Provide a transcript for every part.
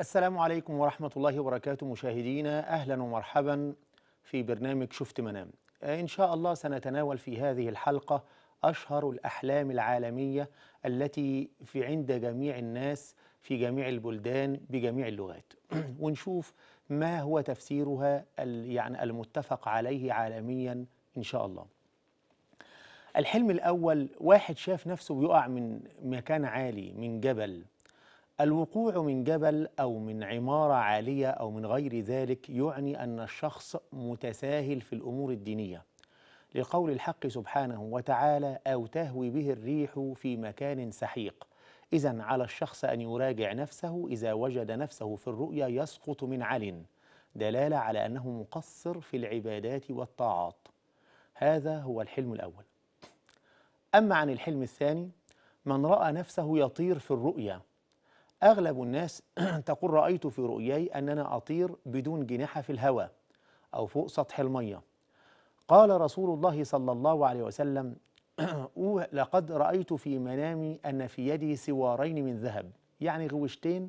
السلام عليكم ورحمة الله وبركاته مشاهدينا أهلا ومرحبا في برنامج شفت منام إن شاء الله سنتناول في هذه الحلقة أشهر الأحلام العالمية التي في عند جميع الناس في جميع البلدان بجميع اللغات ونشوف ما هو تفسيرها يعني المتفق عليه عالميا إن شاء الله الحلم الأول واحد شاف نفسه بيقع من مكان عالي من جبل الوقوع من جبل أو من عمارة عالية أو من غير ذلك يعني أن الشخص متساهل في الأمور الدينية لقول الحق سبحانه وتعالى أو تهوي به الريح في مكان سحيق إذا على الشخص أن يراجع نفسه إذا وجد نفسه في الرؤيا يسقط من عل دلالة على أنه مقصر في العبادات والطاعات هذا هو الحلم الأول أما عن الحلم الثاني من رأى نفسه يطير في الرؤيا أغلب الناس تقول رأيت في رؤياي أننا أطير بدون جناحة في الهواء أو فوق سطح المية قال رسول الله صلى الله عليه وسلم لقد رأيت في منامي أن في يدي سوارين من ذهب يعني غوشتين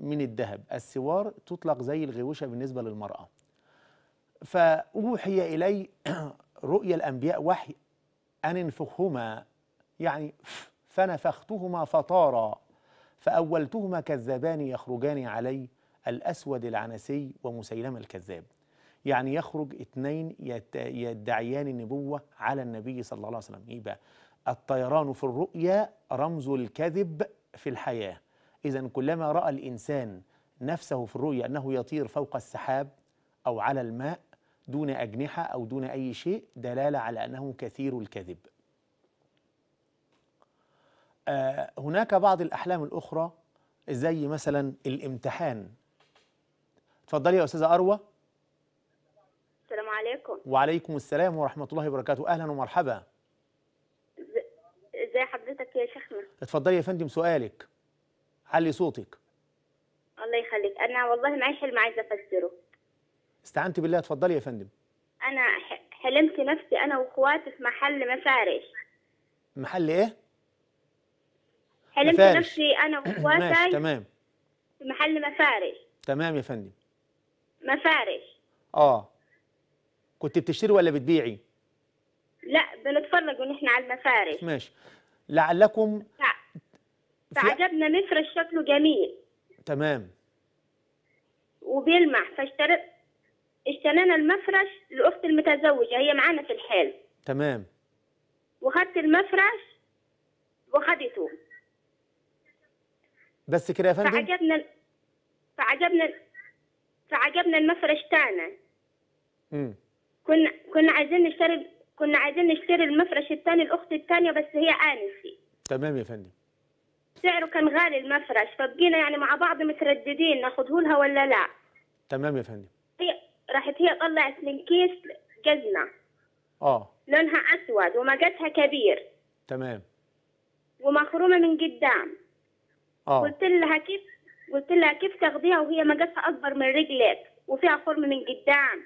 من الذهب السوار تطلق زي الغوشة بالنسبة للمرأة فأوحي إلي رؤيا الأنبياء وحي أن انفخهما يعني فنفختهما فطارا فأولتهما كذابان يخرجان علي الأسود العنسي ومسيلم الكذاب يعني يخرج اثنين يدعيان النبوة على النبي صلى الله عليه وسلم يبقى الطيران في الرؤيا رمز الكذب في الحياة إذا كلما رأى الإنسان نفسه في الرؤيا أنه يطير فوق السحاب أو على الماء دون أجنحة أو دون أي شيء دلالة على أنه كثير الكذب آه، هناك بعض الأحلام الأخرى زي مثلا الامتحان اتفضلي يا أستاذة أروى السلام عليكم وعليكم السلام ورحمة الله وبركاته أهلا ومرحبا ازي حضرتك يا شيخنا اتفضلي يا فندم سؤالك علي صوتك الله يخليك أنا والله معي حلم عايزة أفسره استعنت بالله اتفضلي يا فندم أنا حلمت نفسي أنا وإخواتي في محل مفارش محل إيه؟ حلمت مفارش. نفسي انا واخواتي تمام في محل مفارش تمام يا فندم مفارش اه كنت بتشتري ولا بتبيعي؟ لا بنتفرج ونحن على المفارش ماشي لعلكم ف... فعجبنا مفرش شكله جميل تمام وبيلمع فاشتريت اشترينا المفرش لاختي المتزوجه هي معانا في الحال تمام وخدت المفرش وخدته بس كده يا فندم فعجبنا فعجبنا فعجبنا المفرش تاعنا امم كنا كنا عايزين نشتري كنا عايزين نشتري المفرش الثاني الاخت الثانيه بس هي انسي تمام يا فندم سعره كان غالي المفرش فبقينا يعني مع بعض مترددين ناخده لها ولا لا تمام يا فندم هي راحت هي طلعت من كيس جزمه اه لونها اسود ومقاسها كبير تمام ومخرومه من قدام آه. قلت لها كيف قلت لها كيف تاخديها وهي مقاسها اكبر من رجلك وفيها خرم من قدام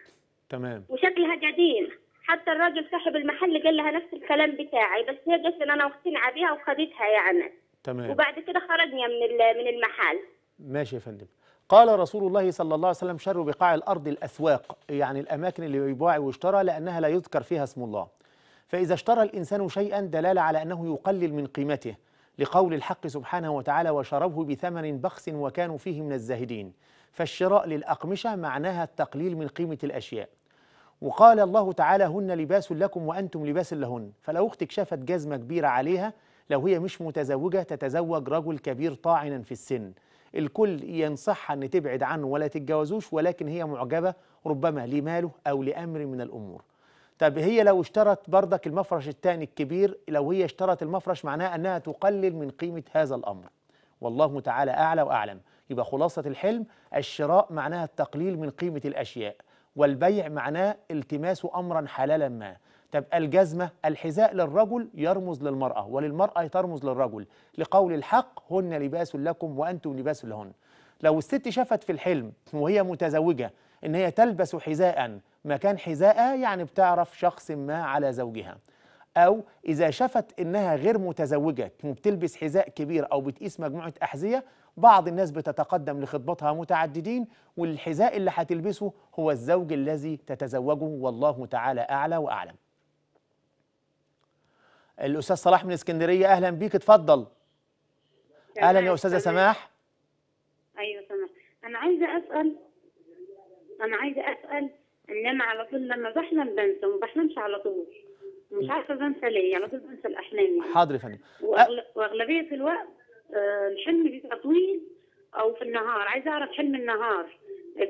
تمام وشكلها قديم حتى الراجل صاحب المحل قال لها نفس الكلام بتاعي بس هي قالت ان انا مقتنعه بيها وخدتها يعني تمام وبعد كده خرجنا من من المحل ماشي يا فندم قال رسول الله صلى الله عليه وسلم شر بقاع الارض الاسواق يعني الاماكن اللي يباع ويشترى لانها لا يذكر فيها اسم الله فاذا اشترى الانسان شيئا دلاله على انه يقلل من قيمته لقول الحق سبحانه وتعالى وشروه بثمن بخس وكانوا فيه من الزاهدين فالشراء للأقمشة معناها التقليل من قيمة الأشياء وقال الله تعالى هن لباس لكم وأنتم لباس لهن فلو أختك شافت جزمة كبيرة عليها لو هي مش متزوجة تتزوج رجل كبير طاعنا في السن الكل ينصحها أن تبعد عنه ولا تتجوزوش ولكن هي معجبة ربما لماله أو لأمر من الأمور طب هي لو اشترت برضك المفرش الثاني الكبير لو هي اشترت المفرش معناها أنها تقلل من قيمة هذا الأمر والله تعالى أعلى وأعلم يبقى خلاصة الحلم الشراء معناها التقليل من قيمة الأشياء والبيع معناه التماس أمرا حلالا ما طب الجزمة الحذاء للرجل يرمز للمرأة وللمرأة ترمز للرجل لقول الحق هن لباس لكم وأنتم لباس لهن لو الست شافت في الحلم وهي متزوجة إن هي تلبس حذاء مكان حذائها يعني بتعرف شخص ما على زوجها أو إذا شفت إنها غير متزوجة وبتلبس حذاء كبير أو بتقيس مجموعة أحذية بعض الناس بتتقدم لخطبتها متعددين والحذاء اللي هتلبسه هو الزوج الذي تتزوجه والله تعالى أعلى وأعلم الأستاذ صلاح من اسكندرية أهلا بيك اتفضل أهلا يا أستاذة سماح أيوة سماح أنا عايزة أسأل أنا عايزة أسأل انما على طول لما بحلم بنسى ما بحلمش على طول مش عارفه بنسى ليه على طول بنسى الاحلام يعني حاضر يا فندم وأغل... واغلبيه الوقت آه، الحلم بيبقى طويل او في النهار عايزه اعرف حلم النهار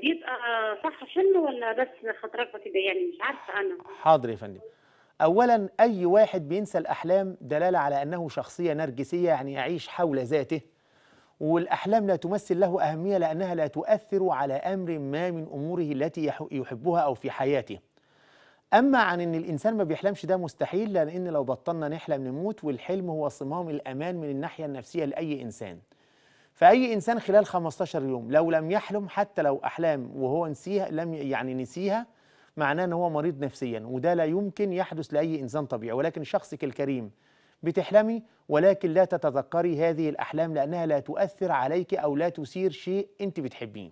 بيبقى صح حلم ولا بس خطرقه كده يعني مش عارفه انا حاضر يا فندم اولا اي واحد بينسى الاحلام دلاله على انه شخصيه نرجسيه يعني يعيش حول ذاته والأحلام لا تمثل له أهمية لأنها لا تؤثر على أمر ما من أموره التي يحبها أو في حياته أما عن أن الإنسان ما بيحلمش ده مستحيل لأن لو بطلنا نحلم نموت والحلم هو صمام الأمان من الناحية النفسية لأي إنسان فأي إنسان خلال 15 يوم لو لم يحلم حتى لو أحلام وهو نسيها لم يعني نسيها معناه أنه هو مريض نفسيا وده لا يمكن يحدث لأي إنسان طبيعي ولكن شخصك الكريم بتحلمي ولكن لا تتذكري هذه الأحلام لأنها لا تؤثر عليك أو لا تثير شيء أنت بتحبيه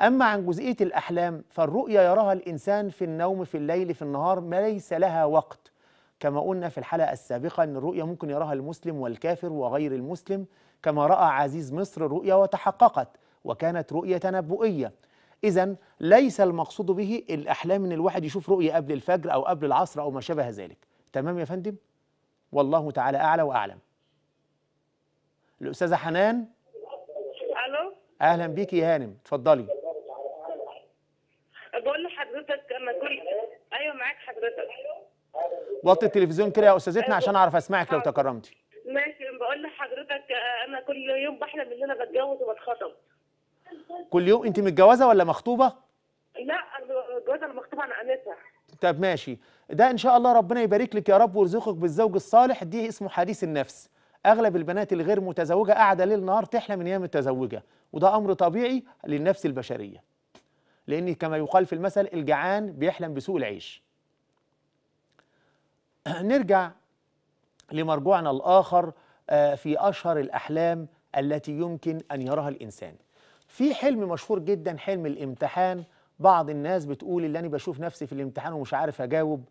أما عن جزئية الأحلام فالرؤية يراها الإنسان في النوم في الليل في النهار ما ليس لها وقت كما قلنا في الحلقة السابقة أن الرؤية ممكن يراها المسلم والكافر وغير المسلم كما رأى عزيز مصر الرؤية وتحققت وكانت رؤية تنبؤية إذا ليس المقصود به الأحلام أن الواحد يشوف رؤية قبل الفجر أو قبل العصر أو ما شابه ذلك تمام يا فندم؟ والله تعالى أعلى وأعلم الأستاذة حنان ألو أهلا بيكي يا هانم اتفضلي بقول لحضرتك أنا كل أيوه معاك حضرتك وطي التلفزيون كده يا أستاذتنا عشان أعرف أسمعك لو أيوة. تكرمتي ماشي بقول لحضرتك أنا كل يوم بحلم إن أنا بتجوز وبتخطب كل يوم أنت متجوزة ولا مخطوبة؟ لا أنا متجوزة أنا مخطوبة أنا أنسة طب ماشي ده ان شاء الله ربنا يبارك لك يا رب ويرزقك بالزوج الصالح دي اسمه حديث النفس اغلب البنات الغير متزوجه قاعده ليل نهار تحلم ان هي متزوجه وده امر طبيعي للنفس البشريه لان كما يقال في المثل الجعان بيحلم بسوء العيش نرجع لمرجوعنا الاخر آه، في اشهر الاحلام التي يمكن ان يراها الانسان في حلم مشهور جدا حلم الامتحان بعض الناس بتقول اللي انا بشوف نفسي في الامتحان ومش عارف اجاوب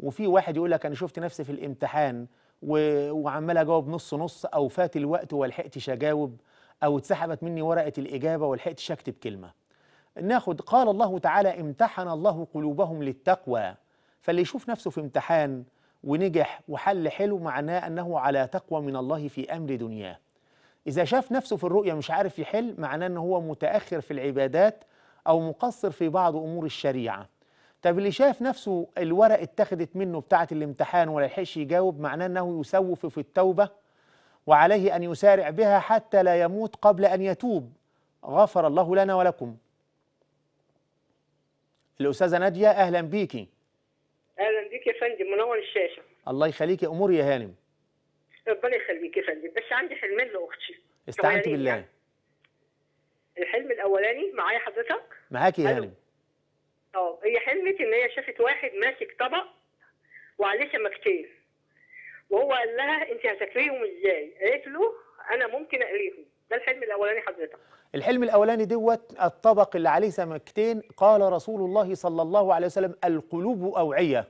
وفي واحد يقول لك انا شفت نفسي في الامتحان وعمال اجاوب نص نص او فات الوقت ولحقتش اجاوب او اتسحبت مني ورقه الاجابه ولحقتش اكتب كلمه ناخد قال الله تعالى امتحن الله قلوبهم للتقوى فاللي يشوف نفسه في امتحان ونجح وحل حلو معناه انه على تقوى من الله في امر دنياه اذا شاف نفسه في الرؤيه مش عارف يحل معناه ان هو متاخر في العبادات او مقصر في بعض امور الشريعه طب اللي شايف نفسه الورق اتخذت منه بتاعة الامتحان ولا يلحقش يجاوب معناه انه يسوف في التوبة وعليه ان يسارع بها حتى لا يموت قبل ان يتوب غفر الله لنا ولكم الأستاذة نادية أهلا بيكي أهلا بيك يا فندم منور الشاشة الله يخليكي أموري يا هانم ربنا يخليك يا فندم بس عندي حلمين لأختي استعنت يعني بالله إيه؟ الحلم الأولاني معايا حضرتك معاكي يا هانم هي حلمت ان هي شافت واحد ماسك طبق وعليه سمكتين وهو قال لها انت هتاكليهم ازاي؟ قالت له انا ممكن اقليهم ده الحلم الاولاني حضرتك الحلم الاولاني دوت الطبق اللي عليه سمكتين قال رسول الله صلى الله عليه وسلم القلوب اوعيه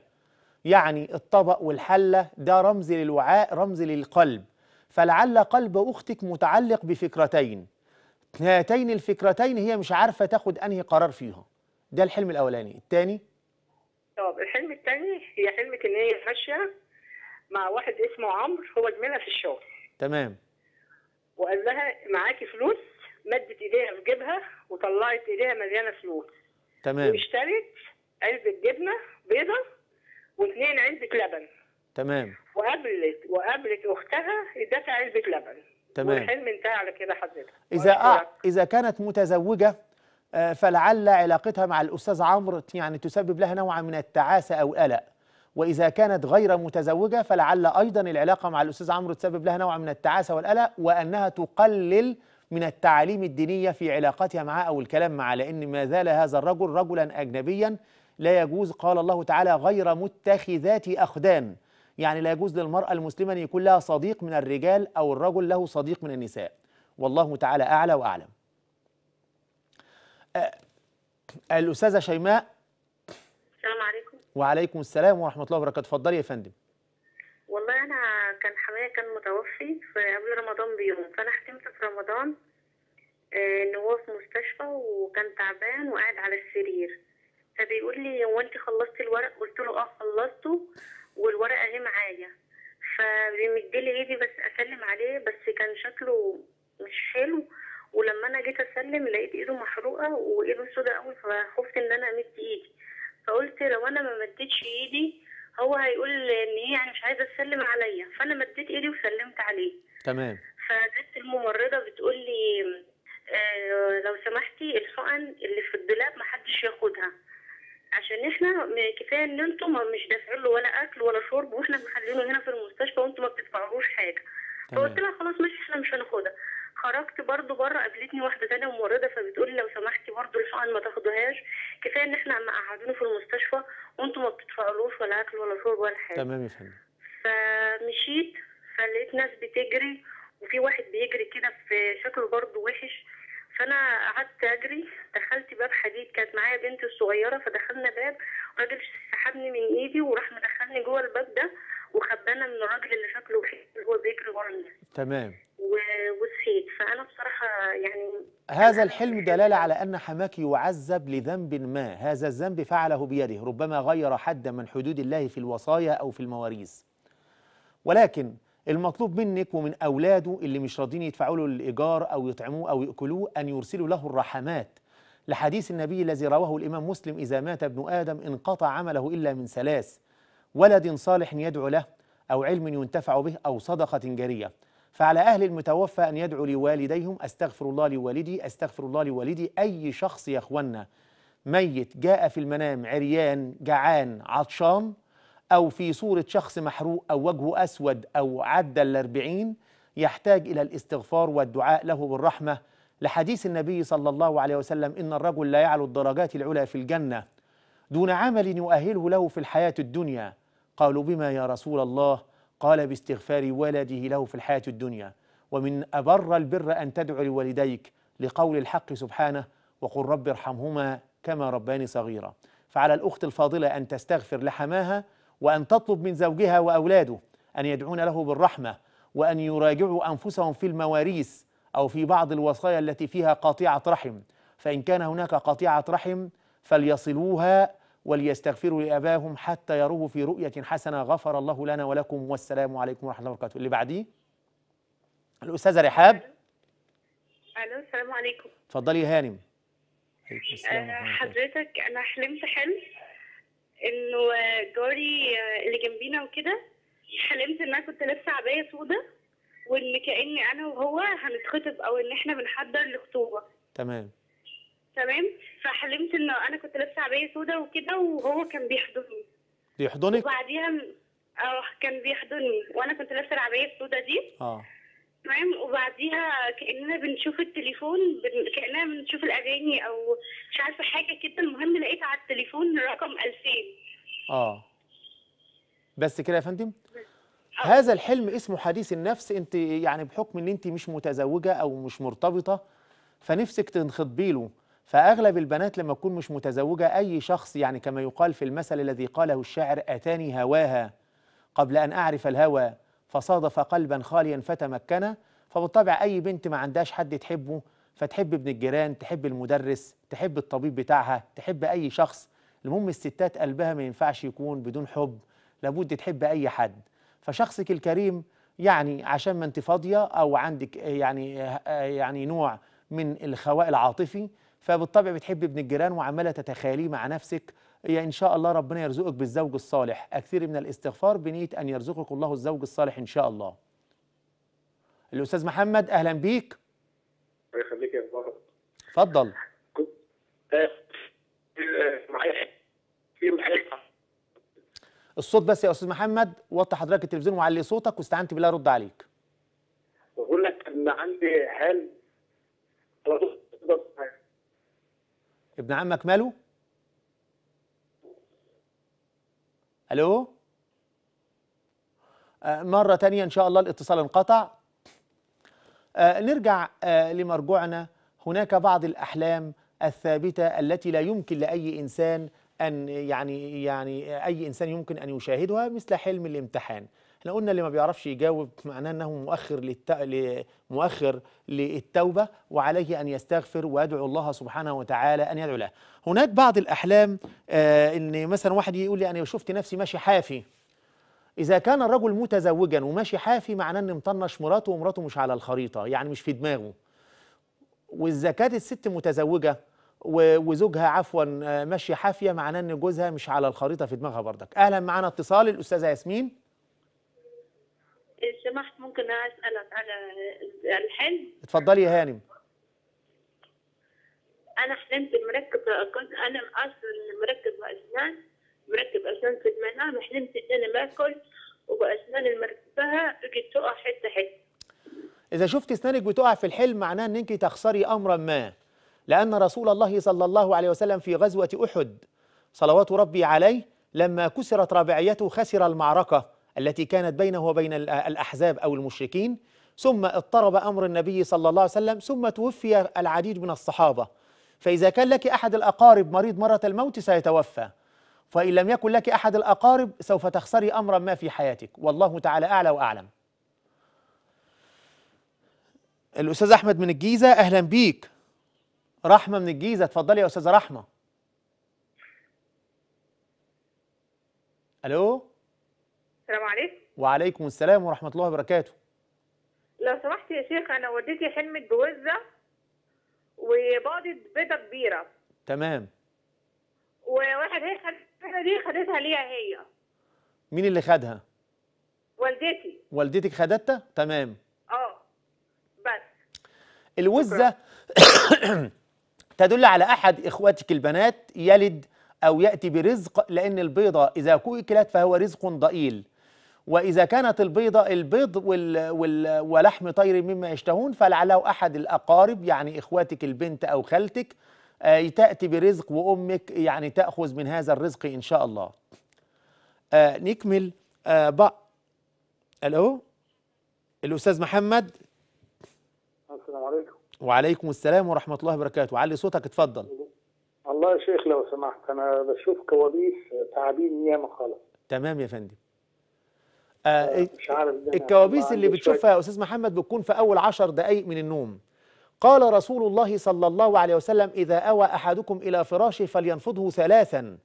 يعني الطبق والحله ده رمز للوعاء رمز للقلب فلعل قلب اختك متعلق بفكرتين هاتين الفكرتين هي مش عارفه تاخد انهي قرار فيهم ده الحلم الاولاني الثاني طب الحلم الثاني هي حلمة ان هي ماشيه مع واحد اسمه عمرو هو زميلها في الشغل تمام وقال لها معاكي فلوس مدت ايديها في جيبها وطلعت ايديها مليانه فلوس تمام واشترت علبه جبنه بيضه واثنين علبه لبن تمام وقابلت وقابلت اختها ادتها علبه لبن تمام والحلم انتهى على كده حضرتك اذا آه اذا كانت متزوجه فلعل علاقتها مع الأستاذ عمرو يعني تسبب لها نوعا من التعاسة أو قلق وإذا كانت غير متزوجة فلعل أيضا العلاقة مع الأستاذ عمرو تسبب لها نوع من التعاسة والقلق وأنها تقلل من التعاليم الدينية في علاقتها معه أو الكلام معه لأن ما زال هذا الرجل رجلا أجنبيا لا يجوز قال الله تعالى غير متخذات أخدان يعني لا يجوز للمرأة المسلمة أن يكون لها صديق من الرجال أو الرجل له صديق من النساء والله تعالى أعلى وأعلم الاستاذه شيماء السلام عليكم وعليكم السلام ورحمه الله وبركاته اتفضلي يا فندم والله انا كان حمايا كان متوفي في قبل رمضان بيوم فانا حكمت في رمضان آه، ان هو في مستشفى وكان تعبان وقاعد على السرير فبيقول لي هو انت خلصتي الورق قلت له اه خلصته والورقه اهي معايا فبيمدلي ايدي بس اسلم عليه بس كان شكله مش حلو جيت اسلم لقيت ايده محروقه وايده سودا قوي فخفت ان انا امد ايدي فقلت لو انا ما مديتش ايدي هو هيقول ان هي يعني مش عايزه تسلم عليا فانا مديت ايدي وسلمت عليه تمام mi Señor. هذا الحلم دلالة على أن حماك يعذب لذنب ما هذا الذنب فعله بيده ربما غير حدا من حدود الله في الوصايا أو في المواريث ولكن المطلوب منك ومن أولاده اللي مش راضين يدفعوا له الإيجار أو يطعموه أو يأكلوه أن يرسلوا له الرحمات لحديث النبي الذي رواه الإمام مسلم إذا مات ابن آدم انقطع عمله إلا من ثلاث ولد صالح يدعو له أو علم ينتفع به أو صدقة جارية فعلى أهل المتوفى أن يدعوا لوالديهم أستغفر الله لوالدي أستغفر الله لوالدي أي شخص يا أخوانا ميت جاء في المنام عريان جعان عطشان أو في صورة شخص محروق أو وجهه أسود أو عدى الأربعين يحتاج إلى الاستغفار والدعاء له بالرحمة لحديث النبي صلى الله عليه وسلم إن الرجل لا يعلو الدرجات العلى في الجنة دون عمل يؤهله له في الحياة الدنيا قالوا بما يا رسول الله قال باستغفار ولده له في الحياة الدنيا ومن أبر البر أن تدعو لوالديك لقول الحق سبحانه وقل رب ارحمهما كما رباني صغيرا فعلى الأخت الفاضلة أن تستغفر لحماها وأن تطلب من زوجها وأولاده أن يدعون له بالرحمة وأن يراجعوا أنفسهم في المواريث أو في بعض الوصايا التي فيها قطيعة رحم فإن كان هناك قطيعة رحم فليصلوها وليستغفروا لآباهم حتى يروه في رؤية حسنة غفر الله لنا ولكم والسلام عليكم ورحمة الله وبركاته اللي بعديه الأستاذة رحاب ألو السلام عليكم اتفضلي يا هانم أه، حضرتك أنا حلمت حلم إنه جاري آه، اللي جنبينا وكده حلمت إن أنا كنت لابسة عباية سودة وإن كأني أنا وهو هنتخطب أو إن إحنا بنحضر لخطوبة تمام تمام فحلمت ان انا كنت لابسه عبايه سودا وكده وهو كان بيحضني بيحضنك وبعديها اه كان بيحضني وانا كنت لابسه العبايه السودا دي اه تمام وبعديها كاننا بنشوف التليفون بن... كاننا بنشوف الاغاني او مش عارفه حاجه كده المهم لقيت على التليفون رقم 2000 اه بس كده يا فندم آه. هذا الحلم اسمه حديث النفس انت يعني بحكم ان انت مش متزوجه او مش مرتبطه فنفسك تنخطبي له فأغلب البنات لما تكون مش متزوجة أي شخص يعني كما يقال في المثل الذي قاله الشاعر أتاني هواها قبل أن أعرف الهوى فصادف قلبا خاليا فتمكن فبالطبع أي بنت ما عندهاش حد تحبه فتحب ابن الجيران تحب المدرس تحب الطبيب بتاعها تحب أي شخص المهم الستات قلبها ما ينفعش يكون بدون حب لابد تحب أي حد فشخصك الكريم يعني عشان ما انت فاضية أو عندك يعني يعني نوع من الخواء العاطفي فبالطبع بتحب ابن الجيران وعماله تتخيليه مع نفسك يا ان شاء الله ربنا يرزقك بالزوج الصالح اكثر من الاستغفار بنيه ان يرزقك الله الزوج الصالح ان شاء الله الاستاذ محمد اهلا بيك الله يخليك يا بابا اتفضل الصوت بس يا استاذ محمد وطي حضرتك التلفزيون وعلي صوتك واستعنت بالله رد عليك بقول لك ان عندي حال ابن عمك ماله الو آه، مرة تانية إن شاء الله الاتصال انقطع آه، نرجع آه، لمرجوعنا هناك بعض الأحلام الثابتة التي لا يمكن لأي إنسان أن يعني يعني أي إنسان يمكن أن يشاهدها مثل حلم الامتحان احنا قلنا اللي ما بيعرفش يجاوب معناه انه مؤخر للت... مؤخر للتوبه وعليه ان يستغفر ويدعو الله سبحانه وتعالى ان يدعو له. هناك بعض الاحلام آه ان مثلا واحد يقول لي انا شفت نفسي ماشي حافي. اذا كان الرجل متزوجا وماشي حافي معناه ان مطنش مراته ومراته مش على الخريطه يعني مش في دماغه. واذا كانت الست متزوجه وزوجها عفوا آه، ماشي حافيه معناه ان جوزها مش على الخريطه في دماغها بردك. اهلا معانا اتصال الاستاذه ياسمين. إيه، سمحت ممكن اسالك على الحلم اتفضلي يا هانم انا حلمت مركب كنت انا اصلا مركب اسنان مركب اسنان في المنام حلمت ان انا باكل وباسنان المركبها اجت تقع حته حته اذا شفت اسنانك بتقع في الحلم معناه ان انت تخسري امرا ما لان رسول الله صلى الله عليه وسلم في غزوه احد صلوات ربي عليه لما كسرت رباعيته خسر المعركه التي كانت بينه وبين الأحزاب أو المشركين ثم اضطرب أمر النبي صلى الله عليه وسلم ثم توفي العديد من الصحابة فإذا كان لك أحد الأقارب مريض مرة الموت سيتوفى فإن لم يكن لك أحد الأقارب سوف تخسري أمرا ما في حياتك والله تعالى أعلى وأعلم الأستاذ أحمد من الجيزة أهلا بيك رحمة من الجيزة اتفضلي يا أستاذة رحمة ألو السلام عليكم وعليكم السلام ورحمه الله وبركاته لو سمحت يا شيخ انا والدتي حلمت بوزه وباضت بيضه كبيره تمام وواحد هي خدتها دي خدتها ليها هي مين اللي خدها والدتي والدتك خدتها تمام اه بس الوزه تدل على احد اخواتك البنات يلد او ياتي برزق لان البيضه اذا كوكلت فهو رزق ضئيل وإذا كانت البيضة البيض وال وال ولحم طير مما يشتهون فلعله أحد الأقارب يعني إخواتك البنت أو خالتك آه، تأتي برزق وأمك يعني تأخذ من هذا الرزق إن شاء الله آه، نكمل آه، بق ألو الأستاذ محمد السلام عليكم وعليكم السلام ورحمة الله وبركاته علي صوتك اتفضل الله يا شيخ لو سمحت أنا بشوف كوابيس تعابين ياما خالص تمام يا فندم آه, آه، إيه، مش عارف الكوابيس اللي بتشوفها يا استاذ محمد بتكون في اول عشر دقائق من النوم قال رسول الله صلى الله عليه وسلم إذا أوى أحدكم إلى فراشه فلينفضه ثلاثا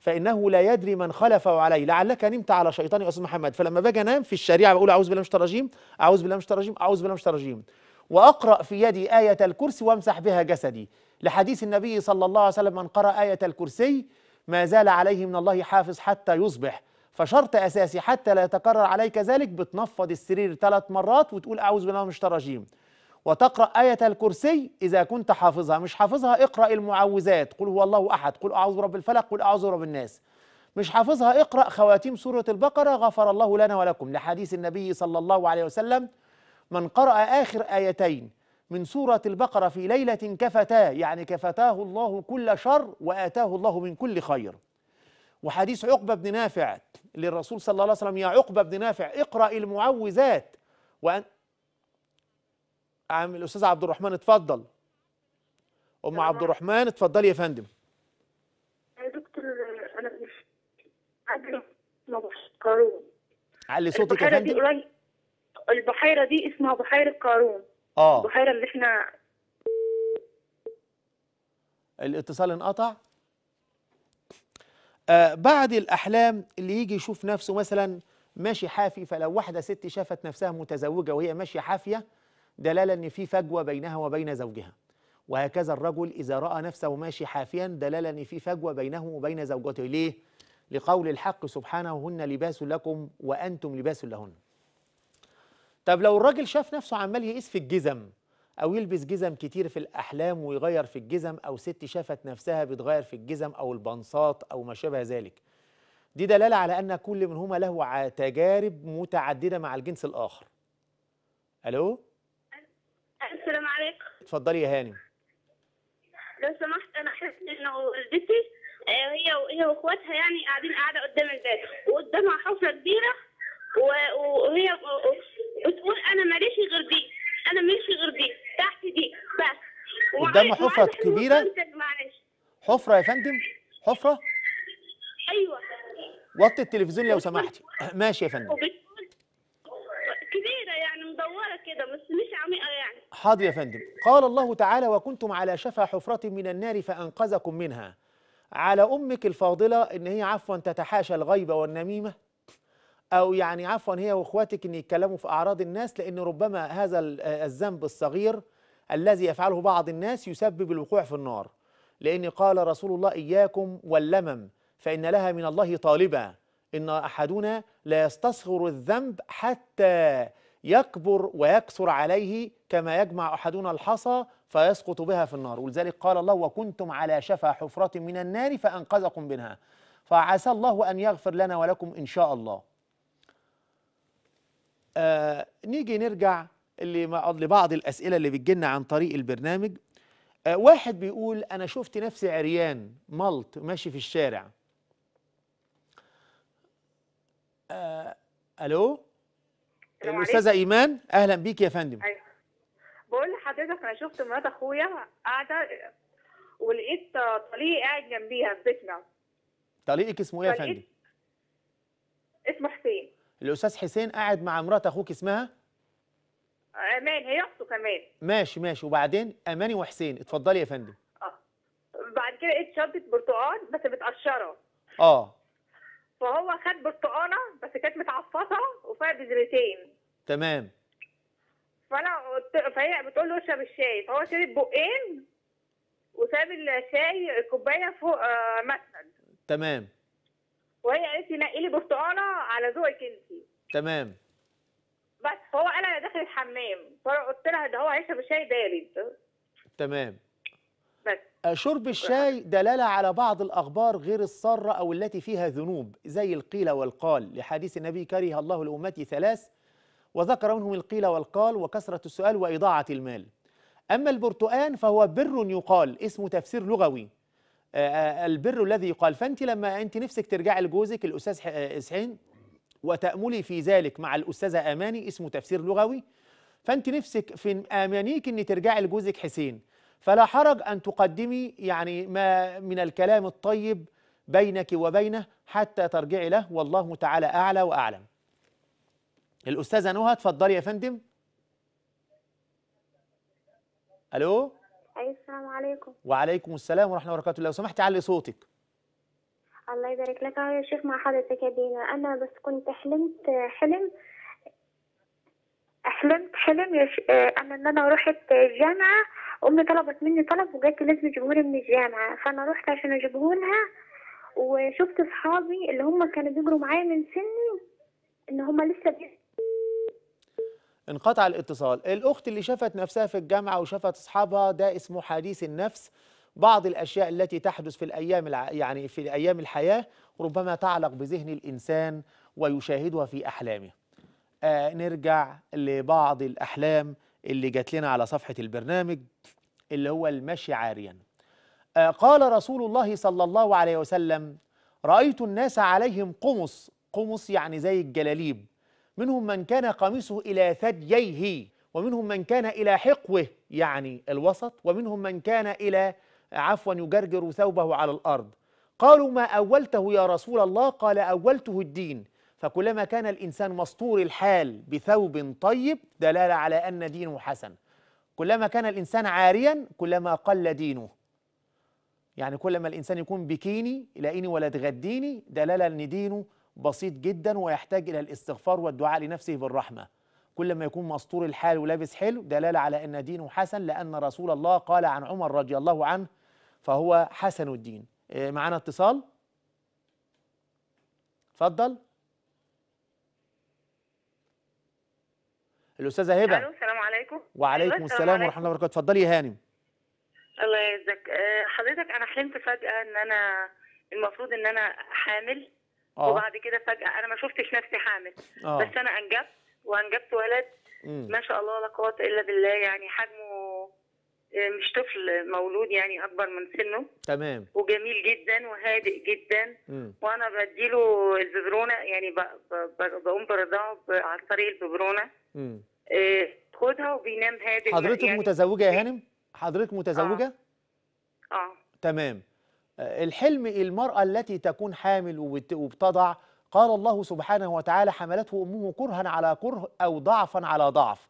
فإنه لا يدري من خلفه عليه لعلك نمت على شيطان يا أستاذ محمد فلما باجي أنام في الشريعة بقول أعوذ بالله من الشيطان الرجيم أعوذ بالله من الشيطان الرجيم أعوذ بالله من الشيطان الرجيم وأقرأ في يدي آية الكرسي وامسح بها جسدي لحديث النبي صلى الله عليه وسلم من قرأ آية الكرسي ما زال عليه من الله حافظ حتى يصبح فشرط اساسي حتى لا يتكرر عليك ذلك بتنفض السرير ثلاث مرات وتقول اعوذ بالله من الشيطان وتقرا ايه الكرسي اذا كنت حافظها مش حافظها اقرا المعوذات قل هو الله احد قل اعوذ برب الفلق قل اعوذ برب الناس مش حافظها اقرا خواتيم سوره البقره غفر الله لنا ولكم لحديث النبي صلى الله عليه وسلم من قرأ آخر آيتين من سورة البقرة في ليلة كفتاه يعني كفتاه الله كل شر وآتاه الله من كل خير وحديث عقبة بن نافع للرسول صلى الله عليه وسلم يا عقبة بن نافع اقرأ المعوذات وأن الأستاذ عبد الرحمن اتفضل أم عبد الرحمن اتفضلي يا فندم يا دكتور أنا مش قادرة ما قارون علي صوتك يا فندم دي البحيرة دي اسمها بحيرة قارون اه البحيرة اللي احنا الاتصال انقطع آه، بعض الأحلام اللي يجي يشوف نفسه مثلا ماشي حافي فلو واحدة ست شافت نفسها متزوجة وهي ماشية حافية دلالة إن في فجوة بينها وبين زوجها وهكذا الرجل إذا رأى نفسه ماشي حافيا دلالة إن في فجوة بينه وبين زوجته ليه؟ لقول الحق سبحانه هن لباس لكم وأنتم لباس لهن طب لو الراجل شاف نفسه عمال يقيس في الجزم أو يلبس جزم كتير في الأحلام ويغير في الجزم أو ست شافت نفسها بتغير في الجزم أو البنصات أو ما شابه ذلك دي دلالة على أن كل منهما له تجارب متعددة مع الجنس الآخر ألو السلام عليكم اتفضلي يا هانم لو سمحت أنا أحس إنه والدتي آه، هي وهي واخواتها يعني قاعدين قاعده قدام الباب وقدامها حفره كبيره وهي بتقول انا ماليش غير دي انا ماليش غير دي تحت دي بس قدام حفره كبيره حفره يا فندم حفره ايوه وطي التلفزيون لو سمحتي ماشي يا فندم كبيره يعني مدوره كده بس مش عميقه يعني حاضر يا فندم قال الله تعالى وكنتم على شفا حفره من النار فانقذكم منها على امك الفاضله ان هي عفوا تتحاشى الغيبه والنميمه أو يعني عفوا هي وإخواتك أن يتكلموا في أعراض الناس لأن ربما هذا الذنب الصغير الذي يفعله بعض الناس يسبب الوقوع في النار لأن قال رسول الله إياكم واللمم فإن لها من الله طالبا إن أحدنا لا يستصغر الذنب حتى يكبر ويكثر عليه كما يجمع أحدنا الحصى فيسقط بها في النار ولذلك قال الله وكنتم على شفا حفرة من النار فأنقذكم منها فعسى الله أن يغفر لنا ولكم إن شاء الله آه نيجي نرجع لبعض الأسئلة اللي بتجينا عن طريق البرنامج آه واحد بيقول أنا شفت نفسي عريان ملط ماشي في الشارع آه ألو الأستاذة إيمان أهلا بيك يا فندم أيوه. بقول لحضرتك أنا شفت مرات أخويا قاعدة ولقيت طليقي قاعد جنبيها في بيتنا طليقك اسمه إيه يا فندم؟ اسمه حسين الاستاذ حسين قاعد مع مرات اخوك اسمها امان هي اخته كمان ماشي ماشي وبعدين اماني وحسين اتفضلي يا فندم اه بعد كده لقيت شنطه برتقال بس متقشره اه فهو خد برتقاله بس كانت متعفصه وفيها بذرتين تمام فانا قلت فهي بتقول له اشرب الشاي فهو شرب بقين وساب الشاي الكوبايه فوق آه مسند تمام وهي قالت لي نقي لي برتقانه على ذوقك انت تمام بس هو قال انا داخل الحمام فقلت لها ده هو هيشرب شاي بارد تمام بس آه، شرب الشاي دلالة على بعض الأخبار غير السارة أو التي فيها ذنوب زي القيل والقال لحديث النبي كره الله لأمتي ثلاث وذكر منهم القيل والقال وكثرة السؤال وإضاعة المال أما البرتقان فهو بر يقال اسمه تفسير لغوي آه، آه، البر الذي يقال فانت لما انت نفسك ترجعي لجوزك الاستاذ آه، اسحين وتاملي في ذلك مع الاستاذه اماني اسمه تفسير لغوي فانت نفسك في امانيك ان ترجعي لجوزك حسين فلا حرج ان تقدمي يعني ما من الكلام الطيب بينك وبينه حتى ترجعي له والله تعالى اعلى واعلم الاستاذه نهى اتفضلي يا فندم الو السلام عليكم وعليكم السلام ورحمة الله وبركاته لو سمحت علي صوتك الله يبارك لك أه، يا شيخ مع حضرتك يا دينا أنا بس كنت حلمت حلم حلمت حلم يش... أه، أنا إن أنا رحت الجامعة أمي طلبت مني طلب وجات لازم جمهوري من الجامعة فأنا رحت عشان أجيبهولها وشفت اصحابي اللي هم كانوا بيجروا معايا من سني إن هم لسه بيجروا انقطع الاتصال الأخت اللي شافت نفسها في الجامعة وشافت أصحابها ده اسمه حديث النفس بعض الأشياء التي تحدث في الأيام الع... يعني في الأيام الحياة ربما تعلق بذهن الإنسان ويشاهدها في أحلامه آه نرجع لبعض الأحلام اللي جات لنا على صفحة البرنامج اللي هو المشي عاريا آه قال رسول الله صلى الله عليه وسلم رأيت الناس عليهم قمص قمص يعني زي الجلاليب منهم من كان قميصه إلى ثدييه ومنهم من كان إلى حقوه يعني الوسط ومنهم من كان إلى عفوا يجرجر ثوبه على الأرض قالوا ما أولته يا رسول الله قال أولته الدين فكلما كان الإنسان مسطور الحال بثوب طيب دلالة على أن دينه حسن كلما كان الإنسان عاريا كلما قل دينه يعني كلما الإنسان يكون بكيني لاقيني ولا تغديني دلالة أن دينه بسيط جدا ويحتاج إلى الاستغفار والدعاء لنفسه بالرحمة كل ما يكون مستور الحال ولابس حلو دلالة على أن دينه حسن لأن رسول الله قال عن عمر رضي الله عنه فهو حسن الدين إيه، معانا اتصال اتفضل الاستاذه هبه الو السلام عليكم وعليكم السلام ورحمه الله وبركاته اتفضلي يا هانم الله يعزك إيه، حضرتك انا حلمت فجاه ان انا المفروض ان انا حامل آه. وبعد كده فجاه انا ما شفتش نفسي حامل آه. بس انا انجبت وانجبت ولد مم. ما شاء الله لا قوه الا بالله يعني حجمه آه، مش طفل مولود يعني اكبر من سنه تمام وجميل جدا وهادئ جدا مم. وانا بديله الببرونه يعني بقوم برضعه على طريق الببرونه امم خدها وبينام هادئ حضرتك يعني متزوجه يا هانم حضرتك متزوجه اه, آه. تمام الحلم إيه؟ المرأة التي تكون حامل وبتضع قال الله سبحانه وتعالى حملته أمه كرها على كره أو ضعفا على ضعف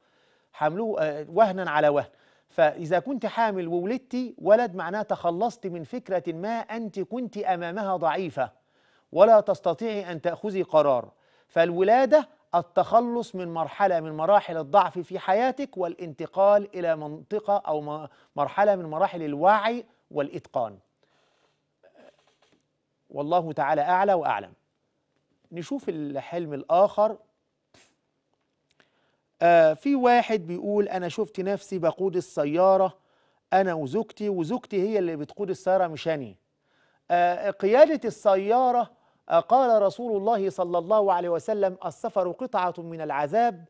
حمله آه، وهنا على وهن فإذا كنت حامل وولدت ولد معناه تخلصت من فكرة ما أنت كنت أمامها ضعيفة ولا تستطيعي أن تأخذي قرار فالولادة التخلص من مرحلة من مراحل الضعف في حياتك والانتقال إلى منطقة أو مرحلة من مراحل الوعي والإتقان والله تعالى أعلى وأعلم نشوف الحلم الآخر آه في واحد بيقول أنا شفت نفسي بقود السيارة أنا وزوجتي وزوجتي هي اللي بتقود السيارة مش آه قيادة السيارة آه قال رسول الله صلى الله عليه وسلم السفر قطعة من العذاب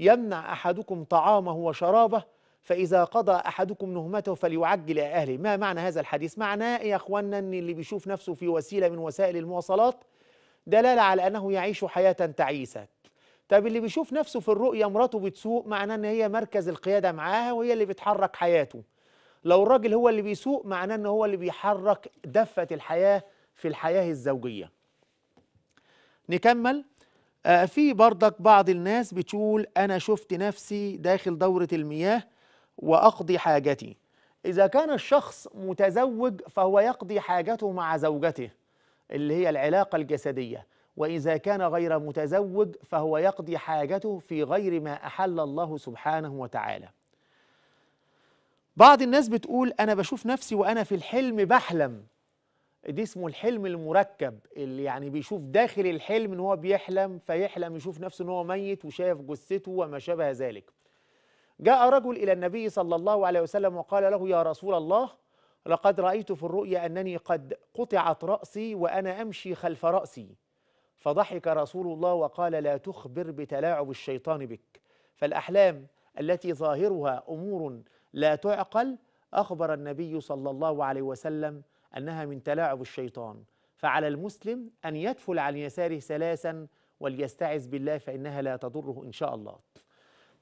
يمنع أحدكم طعامه وشرابه فإذا قضى أحدكم نهمته فليعجل أهله ما معنى هذا الحديث؟ معناه يا أخوانا أن اللي بيشوف نفسه في وسيلة من وسائل المواصلات دلالة على أنه يعيش حياة تعيسة طب اللي بيشوف نفسه في الرؤية مراته بتسوق معناه ان هي مركز القيادة معاها وهي اللي بتحرك حياته لو الراجل هو اللي بيسوق معناه ان هو اللي بيحرك دفة الحياة في الحياة الزوجية نكمل آه، في برضك بعض الناس بتقول انا شفت نفسي داخل دورة المياه وأقضي حاجتي إذا كان الشخص متزوج فهو يقضي حاجته مع زوجته اللي هي العلاقة الجسدية وإذا كان غير متزوج فهو يقضي حاجته في غير ما أحل الله سبحانه وتعالى بعض الناس بتقول أنا بشوف نفسي وأنا في الحلم بحلم دي اسمه الحلم المركب اللي يعني بيشوف داخل الحلم ان هو بيحلم فيحلم يشوف نفسه ان هو ميت وشايف جثته وما شابه ذلك جاء رجل إلى النبي صلى الله عليه وسلم وقال له يا رسول الله لقد رأيت في الرؤيا أنني قد قطعت رأسي وأنا أمشي خلف رأسي فضحك رسول الله وقال لا تخبر بتلاعب الشيطان بك فالأحلام التي ظاهرها أمور لا تعقل أخبر النبي صلى الله عليه وسلم أنها من تلاعب الشيطان فعلى المسلم أن يدفل عن يساره ثلاثا وليستعذ بالله فإنها لا تضره إن شاء الله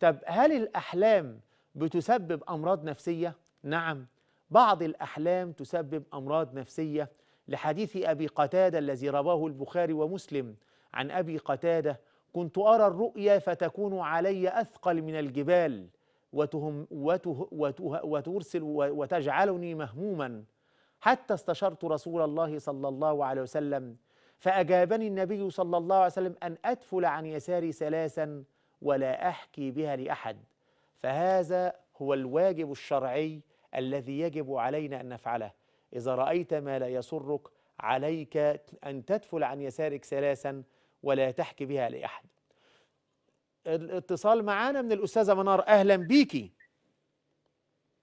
طب هل الأحلام بتسبب أمراض نفسية؟ نعم بعض الأحلام تسبب أمراض نفسية لحديث أبي قتادة الذي رواه البخاري ومسلم عن أبي قتادة كنت أرى الرؤيا فتكون علي أثقل من الجبال وتهم وته وته وترسل وتجعلني مهموما حتى استشرت رسول الله صلى الله عليه وسلم فأجابني النبي صلى الله عليه وسلم أن أدفل عن يساري ثلاثا ولا أحكي بها لأحد فهذا هو الواجب الشرعي الذي يجب علينا أن نفعله إذا رأيت ما لا يسرك عليك أن تدفل عن يسارك ثلاثا ولا تحكي بها لأحد الاتصال معانا من الأستاذة منار أهلا بيكي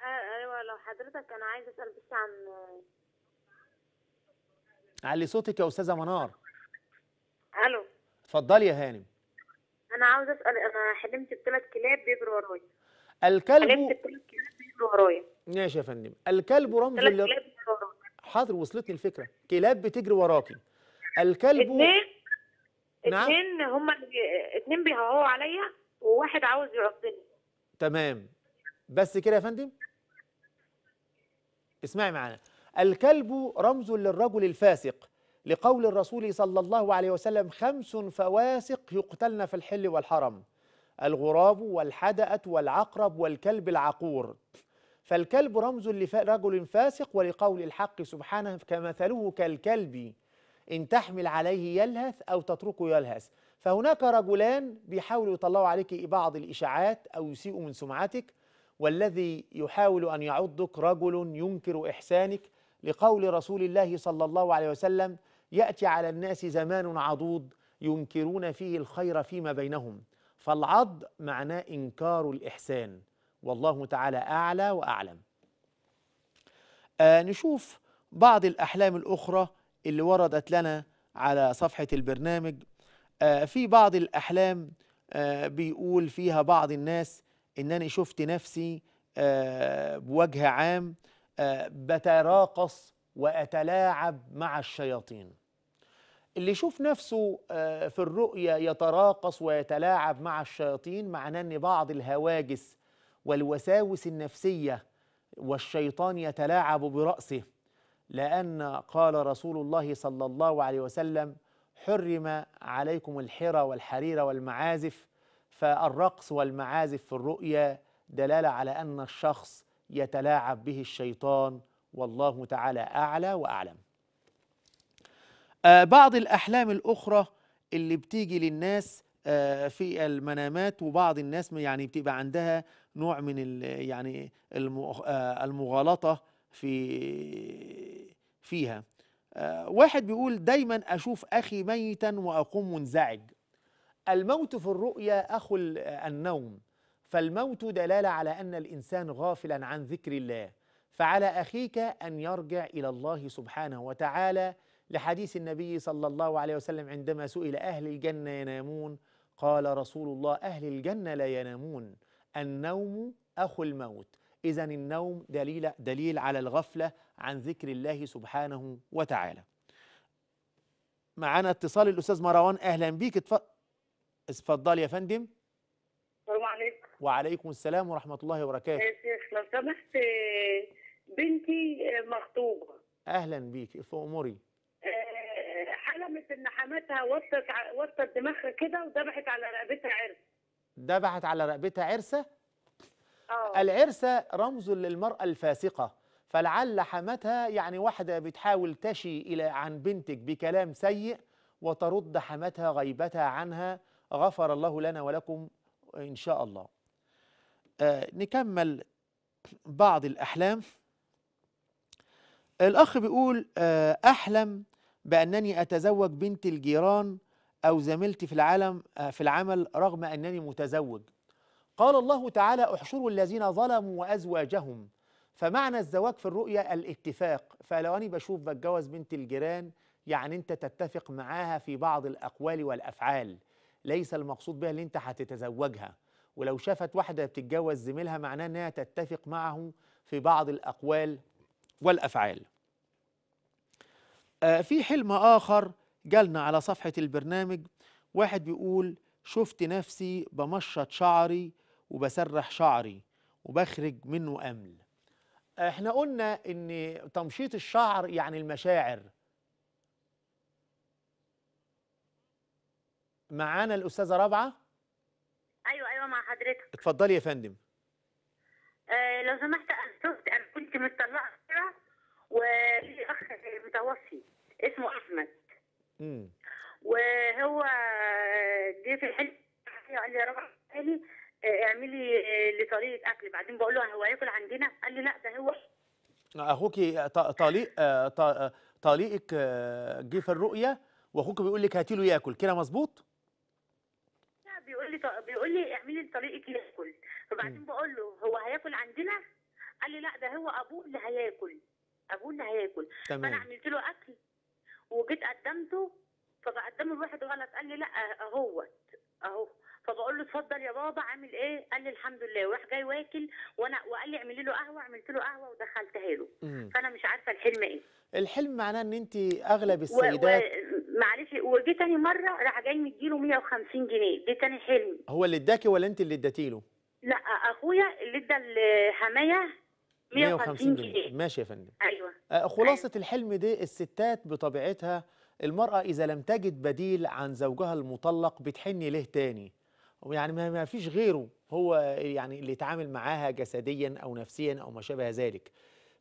آه، أيوة لو حضرتك أنا عايزة أسأل بس عن علي صوتك يا أستاذة منار ألو اتفضلي يا هانم انا عاوز اسال انا حلمت بثلاث كلاب بيجروا ورايا الكلب حلمت بثلاث كلاب بيجروا ورايا ماشي يا فندم الكلب رمز ثلاث كلاب بيجروا ورايا حاضر وصلتني الفكره كلاب بتجري وراكي الكلب اثنين نعم اثنين هما اثنين بيهوهوا عليا وواحد عاوز يعضني تمام بس كده يا فندم اسمعي معانا الكلب رمز للرجل الفاسق لقول الرسول صلى الله عليه وسلم خمس فواسق يقتلن في الحل والحرم الغراب والحدأة والعقرب والكلب العقور فالكلب رمز لرجل فاسق ولقول الحق سبحانه كمثله كالكلب إن تحمل عليه يلهث أو تتركه يلهث فهناك رجلان بيحاولوا يطلعوا عليك بعض الإشاعات أو يسيئوا من سمعتك والذي يحاول أن يعضك رجل ينكر إحسانك لقول رسول الله صلى الله عليه وسلم ياتي على الناس زمان عضوض ينكرون فيه الخير فيما بينهم فالعض معناه انكار الاحسان والله تعالى اعلى واعلم آه نشوف بعض الاحلام الاخرى اللي وردت لنا على صفحه البرنامج آه في بعض الاحلام آه بيقول فيها بعض الناس انني شفت نفسي آه بوجه عام آه بتراقص واتلاعب مع الشياطين اللي يشوف نفسه آه، في الرؤيا يتراقص ويتلاعب مع الشياطين معناه ان بعض الهواجس والوساوس النفسيه والشيطان يتلاعب براسه لان قال رسول الله صلى الله عليه وسلم حرم عليكم الحرى والحرير والمعازف فالرقص والمعازف في الرؤيا دلاله على ان الشخص يتلاعب به الشيطان والله تعالى اعلى واعلم آه، بعض الأحلام الأخرى اللي بتيجي للناس آه، في المنامات وبعض الناس يعني بتبقى عندها نوع من يعني آه، المغالطة في فيها واحد بيقول دايما أشوف أخي ميتا وأقوم منزعج الموت في الرؤيا أخو النوم فالموت دلالة على أن الإنسان غافلا عن ذكر الله فعلى أخيك أن يرجع إلى الله سبحانه وتعالى لحديث النبي صلى الله عليه وسلم عندما سئل أهل الجنة ينامون قال رسول الله أهل الجنة لا ينامون النوم أخو الموت إذا النوم دليل دليل على الغفلة عن ذكر الله سبحانه وتعالى معانا اتصال الأستاذ مروان أهلا بيك اتفضل يا فندم السلام عليكم وعليكم السلام ورحمة الله وبركاته يا إيه، شيخ لو سمحت بنتي مخطوبة أهلا بيك في أموري حلمت ان حماتها وطت وطت دماغها كده وذبحت على رقبتها عرس ذبحت على رقبتها عرسه اه العرسه رمز للمراه الفاسقه فلعل حماتها يعني واحده بتحاول تشي الى عن بنتك بكلام سيء وترد حماتها غيبتها عنها غفر الله لنا ولكم ان شاء الله آه نكمل بعض الاحلام الأخ بيقول آه، أحلم بأنني أتزوج بنت الجيران أو زميلتي في العالم آه، في العمل رغم أنني متزوج قال الله تعالى احشروا الذين ظلموا وأزواجهم فمعنى الزواج في الرؤية الاتفاق فلو أنا بشوف بتجوز بنت الجيران يعني أنت تتفق معاها في بعض الأقوال والأفعال ليس المقصود بها اللي أنت هتتزوجها ولو شافت واحدة بتتجوز زميلها معناه أنها تتفق معه في بعض الأقوال والأفعال آه، في حلم آخر جالنا على صفحة البرنامج واحد بيقول شفت نفسي بمشط شعري وبسرح شعري وبخرج منه أمل آه، احنا قلنا ان تمشيط الشعر يعني المشاعر معانا الأستاذة رابعة أيوة أيوة مع حضرتك اتفضلي يا فندم آه لو سمحت أنا شفت أنا كنت مطلعة وفي اخ متوفي اسمه احمد امم وهو جه في الحلم قال لي يا رب اعملي آه، اعملي آه، لطريقه اكل بعدين بقول له هو هياكل عندنا قال لي لا ده هو آه، اخوك طليق طليقك جه في الرؤيه واخوك بيقول لك هاتي له ياكل كده مظبوط؟ لا بيقول لي بيقول لي اعملي لطريقك ياكل فبعدين بقول له هو هياكل عندنا؟ قال لي لا ده هو ابوه اللي هياكل ابونا هياكل تمام. فانا عملت له اكل وجيت قدمته فبقدمه لواحد غلط قال لي لا اهوت اهو فبقول له اتفضل يا بابا عامل ايه؟ قال لي الحمد لله وراح جاي واكل وانا وقال لي اعملي له قهوه عملت له قهوه ودخلتها له فانا مش عارفه الحلم ايه الحلم معناه ان انت اغلب السيدات و... و... معلش وجه تاني مره راح جاي مديله 150 جنيه دي تاني حلم هو اللي اداكي ولا انت اللي اديتي له؟ لا اخويا اللي ادى الحمايه 150 جنيه ماشي يا فندم ايوه, آه، أيوة. خلاصه أيوة. الحلم ده الستات بطبيعتها المراه اذا لم تجد بديل عن زوجها المطلق بتحن ليه تاني ويعني ما فيش غيره هو يعني اللي يتعامل معاها جسديا او نفسيا او ما شابه ذلك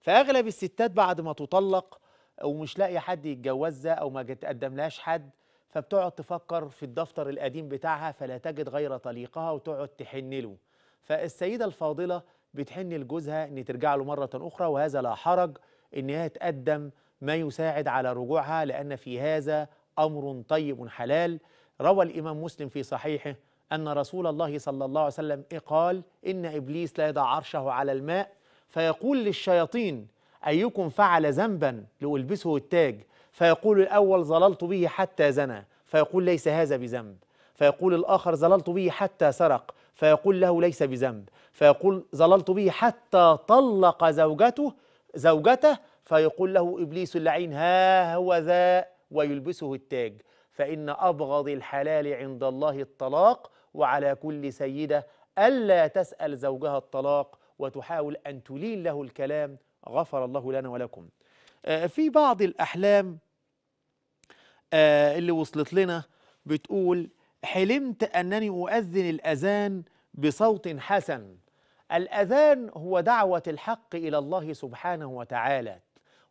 فاغلب الستات بعد ما تطلق ومش لاقيه حد يتجوزها او ما لهاش حد فبتقعد تفكر في الدفتر القديم بتاعها فلا تجد غير طليقها وتقعد تحن له فالسيده الفاضله بتحن لجوزها ان ترجع له مره اخرى وهذا لا حرج ان هي تقدم ما يساعد على رجوعها لان في هذا امر طيب حلال روى الامام مسلم في صحيحه ان رسول الله صلى الله عليه وسلم قال ان ابليس لا يضع عرشه على الماء فيقول للشياطين ايكم فعل ذنبا لالبسه التاج فيقول الاول ظللت به حتى زنى فيقول ليس هذا بذنب فيقول الاخر ظللت به حتى سرق فيقول له ليس بذنب فيقول ظللت به حتى طلق زوجته زوجته فيقول له إبليس اللعين ها هو ذا ويلبسه التاج فإن أبغض الحلال عند الله الطلاق وعلى كل سيدة ألا تسأل زوجها الطلاق وتحاول أن تلين له الكلام غفر الله لنا ولكم آه، في بعض الأحلام آه، اللي وصلت لنا بتقول حلمت أنني أؤذن الأذان بصوت حسن الأذان هو دعوة الحق إلى الله سبحانه وتعالى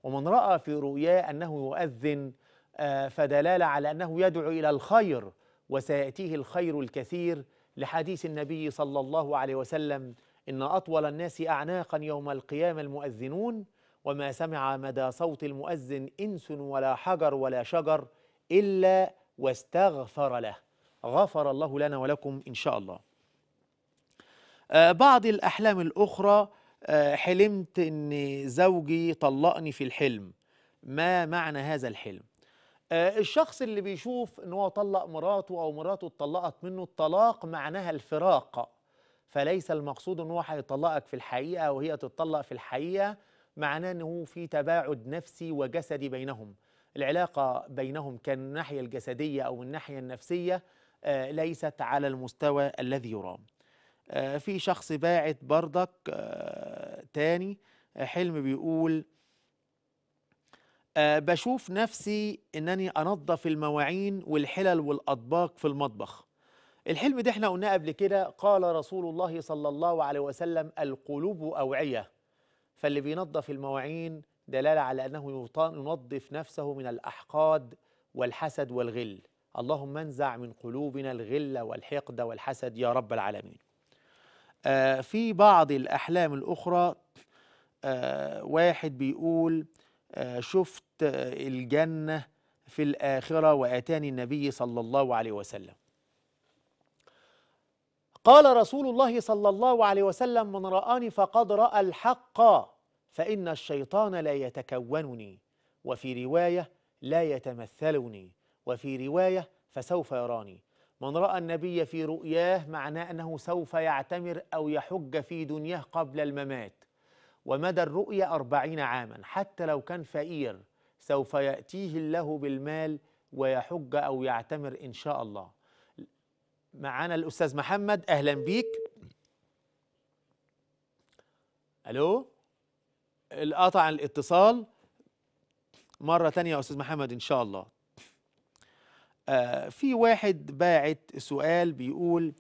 ومن رأى في رؤياه أنه يؤذن آه، فدلالة على أنه يدعو إلى الخير وسيأتيه الخير الكثير لحديث النبي صلى الله عليه وسلم إن أطول الناس أعناقا يوم القيامة المؤذنون وما سمع مدى صوت المؤذن إنس ولا حجر ولا شجر إلا واستغفر له غفر الله لنا ولكم إن شاء الله آه، بعض الأحلام الأخرى آه، حلمت أن زوجي طلقني في الحلم ما معنى هذا الحلم آه، الشخص اللي بيشوف أن هو طلق مراته أو مراته اتطلقت منه الطلاق معناها الفراق فليس المقصود أن هو هيطلقك في الحقيقة وهي تطلق تتطلق في الحقيقة معناه أنه في تباعد نفسي وجسدي بينهم العلاقة بينهم كان من الناحية الجسدية أو من الناحية النفسية آه، ليست على المستوى الذي يرام آه، في شخص باعت بردك آه، تاني حلم بيقول بشوف نفسي انني انظف المواعين والحلل والاطباق في المطبخ الحلم ده احنا قلنا قبل كده قال رسول الله صلى الله عليه وسلم القلوب اوعيه فاللي بينظف المواعين دلاله على انه ينظف نفسه من الاحقاد والحسد والغل اللهم انزع من قلوبنا الغل والحقد والحسد يا رب العالمين آه في بعض الأحلام الأخرى آه واحد بيقول آه شفت آه، الجنة في الآخرة وآتاني النبي صلى الله عليه وسلم قال رسول الله صلى الله عليه وسلم من رآني فقد رأى الحق فإن الشيطان لا يتكونني وفي رواية لا يتمثلني وفي رواية فسوف يراني من رأى النبي في رؤياه معناه أنه سوف يعتمر أو يحج في دنياه قبل الممات ومدى الرؤية أربعين عاما حتى لو كان فقير سوف يأتيه الله بالمال ويحج أو يعتمر إن شاء الله معانا الأستاذ محمد أهلا بيك ألو القطع الاتصال مرة تانية يا أستاذ محمد إن شاء الله آه، في واحد باعت سؤال بيقول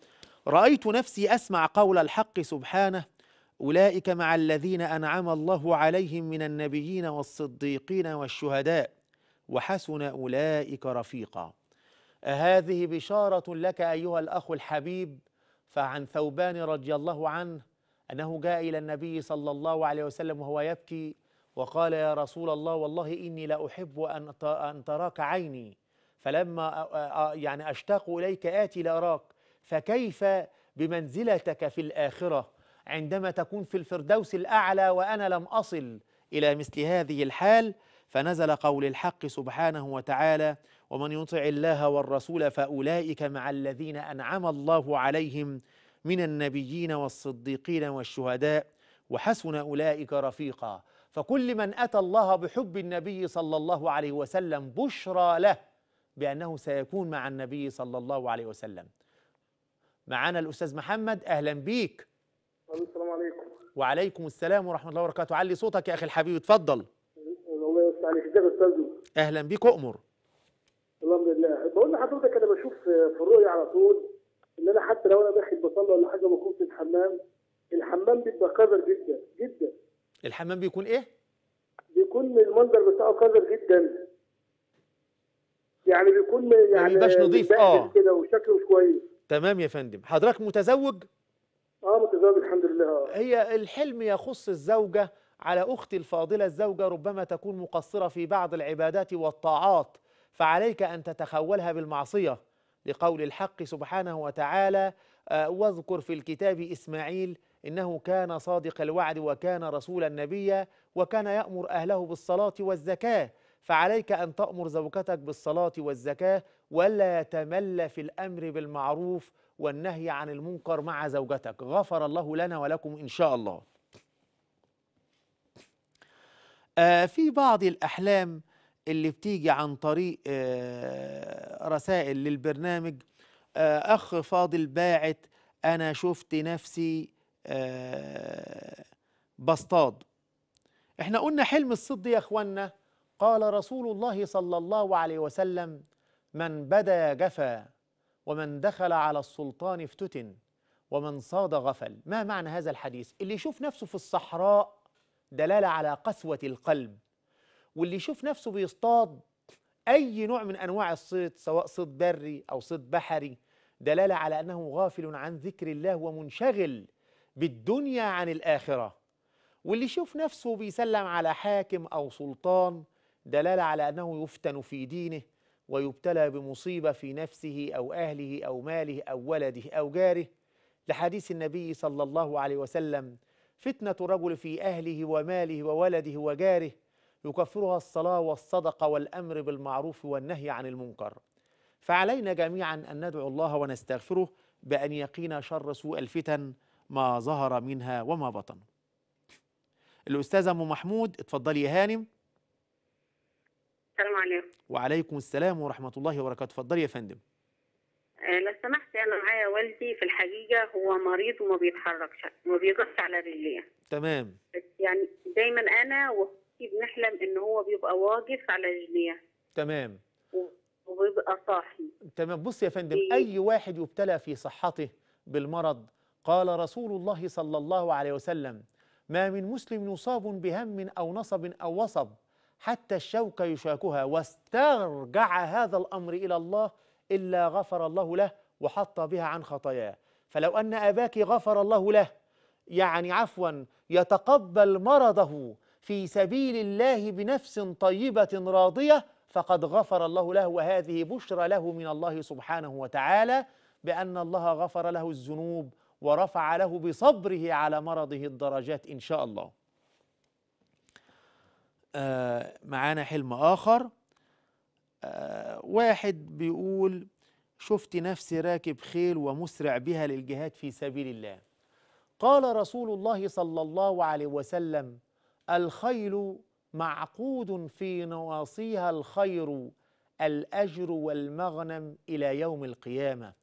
رأيت نفسي أسمع قول الحق سبحانه أولئك مع الذين أنعم الله عليهم من النبيين والصديقين والشهداء وحسن أولئك رفيقا هذه بشارة لك أيها الأخ الحبيب فعن ثوبان رضي الله عنه أنه جاء إلى النبي صلى الله عليه وسلم وهو يبكي وقال يا رسول الله والله إني لأحب أن تراك عيني فلما يعني أشتاق إليك آتي لأراك فكيف بمنزلتك في الآخرة عندما تكون في الفردوس الأعلى وأنا لم أصل إلى مثل هذه الحال فنزل قول الحق سبحانه وتعالى ومن يطع الله والرسول فأولئك مع الذين أنعم الله عليهم من النبيين والصديقين والشهداء وحسن أولئك رفيقا فكل من أتى الله بحب النبي صلى الله عليه وسلم بشرى له بأنه سيكون مع النبي صلى الله عليه وسلم معنا الأستاذ محمد أهلا بيك السلام عليكم وعليكم السلام ورحمة الله وبركاته علي صوتك يا أخي الحبيب اتفضل أهلا بيك أؤمر الحمد لله بقول لحضرتك أنا بشوف في الرؤية على طول إن أنا حتى لو أنا داخل بصلي ولا حاجة بكون في الحمام الحمام بيبقى قذر جدا جدا الحمام بيكون إيه؟ بيكون المنظر بتاعه قذر جدا يعني بيكون يعني ما بيبقاش اه كده وشكله مش كويس تمام يا فندم حضرتك متزوج اه متزوج الحمد لله آه. هي الحلم يخص الزوجه على اختي الفاضله الزوجه ربما تكون مقصره في بعض العبادات والطاعات فعليك ان تتخولها بالمعصيه لقول الحق سبحانه وتعالى آه، واذكر في الكتاب اسماعيل انه كان صادق الوعد وكان رسولا نبيا وكان يامر اهله بالصلاه والزكاه فعليك أن تأمر زوجتك بالصلاة والزكاة ولا تمل في الأمر بالمعروف والنهي عن المنكر مع زوجتك غفر الله لنا ولكم إن شاء الله آه، في بعض الأحلام اللي بتيجي عن طريق آه، رسائل للبرنامج آه، أخ فاضل باعت أنا شفت نفسي بصطاد احنا قلنا حلم الصيد يا اخوانا قال رسول الله صلى الله عليه وسلم من بدا جفا ومن دخل على السلطان افتتن ومن صاد غفل ما معنى هذا الحديث اللي يشوف نفسه في الصحراء دلالة على قسوة القلب واللي يشوف نفسه بيصطاد أي نوع من أنواع الصيد سواء صيد بري أو صيد بحري دلالة على أنه غافل عن ذكر الله ومنشغل بالدنيا عن الآخرة واللي يشوف نفسه بيسلم على حاكم أو سلطان دلاله على انه يفتن في دينه ويبتلى بمصيبه في نفسه او اهله او ماله او ولده او جاره لحديث النبي صلى الله عليه وسلم فتنه رجل في اهله وماله وولده وجاره يكفرها الصلاه والصدقه والامر بالمعروف والنهي عن المنكر فعلينا جميعا ان ندعو الله ونستغفره بان يقينا شر سوء الفتن ما ظهر منها وما بطن الاستاذه ام محمود اتفضلي يا هانم عليكم وعليكم السلام ورحمة الله وبركاته اتفضلي يا فندم آه، لو سمحت انا معايا والدي في الحقيقه هو مريض وما بيتحركش ما بيقفش على رجليه تمام يعني دايما انا واختي بنحلم ان هو بيبقى واقف على رجليه تمام وبيبقى صاحي تمام بص يا فندم إيه؟ اي واحد يبتلى في صحته بالمرض قال رسول الله صلى الله عليه وسلم ما من مسلم يصاب بهم او نصب او وصب حتى الشوكة يشاكها واسترجع هذا الأمر إلى الله إلا غفر الله له وحط بها عن خطاياه فلو أن أباك غفر الله له يعني عفوا يتقبل مرضه في سبيل الله بنفس طيبة راضية فقد غفر الله له وهذه بشرى له من الله سبحانه وتعالى بأن الله غفر له الذنوب ورفع له بصبره على مرضه الدرجات إن شاء الله آه، معانا حلم آخر آه، واحد بيقول شفت نفسي راكب خيل ومسرع بها للجهاد في سبيل الله قال رسول الله صلى الله عليه وسلم الخيل معقود في نواصيها الخير الاجر والمغنم الى يوم القيامه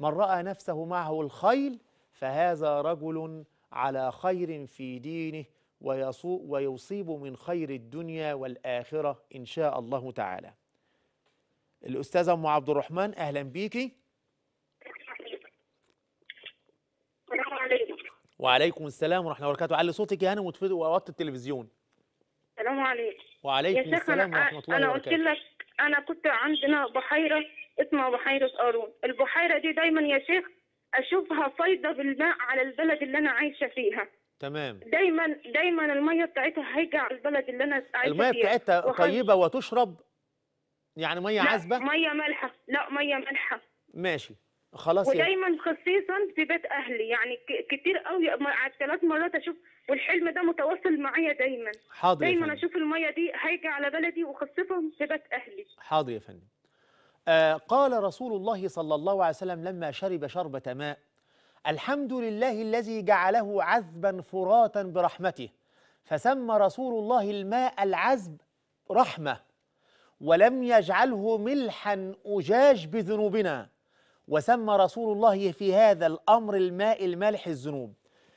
من راى نفسه معه الخيل فهذا رجل على خير في دينه ويصيب من خير الدنيا والآخرة إن شاء الله تعالى الأستاذة أم عبد الرحمن أهلا بيكي وعليكم السلام ورحمة الله وبركاته علي صوتك يا هنا ووطي التلفزيون السلام عليكم وعليكم السلام ورحمة الله وبركاته أنا قلت لك أنا كنت عندنا بحيرة اسمها بحيرة قارون البحيرة دي دايما يا شيخ أشوفها فايضة بالماء على البلد اللي أنا عايشة فيها تمام دايما دايما الميه بتاعتها هيجي على البلد اللي انا عايشه فيها الميه بتاعتها طيبه وتشرب يعني ميه عذبه ميه مالحه لا ميه مالحه ماشي خلاص ودايما يعني. خصيصا في بيت اهلي يعني كتير قوي على ثلاث مرات اشوف والحلم ده متواصل معايا دايما حاضر دايما اشوف الميه دي هيجي على بلدي وخصيصا في بيت اهلي حاضر يا فندم آه قال رسول الله صلى الله عليه وسلم لما شرب شربة ماء الحمد لله الذي جعله عذبا فراتا برحمته فسمى رسول الله الماء العذب رحمه ولم يجعله ملحا اجاج بذنوبنا وسمى رسول الله في هذا الامر الماء المالح الذنوب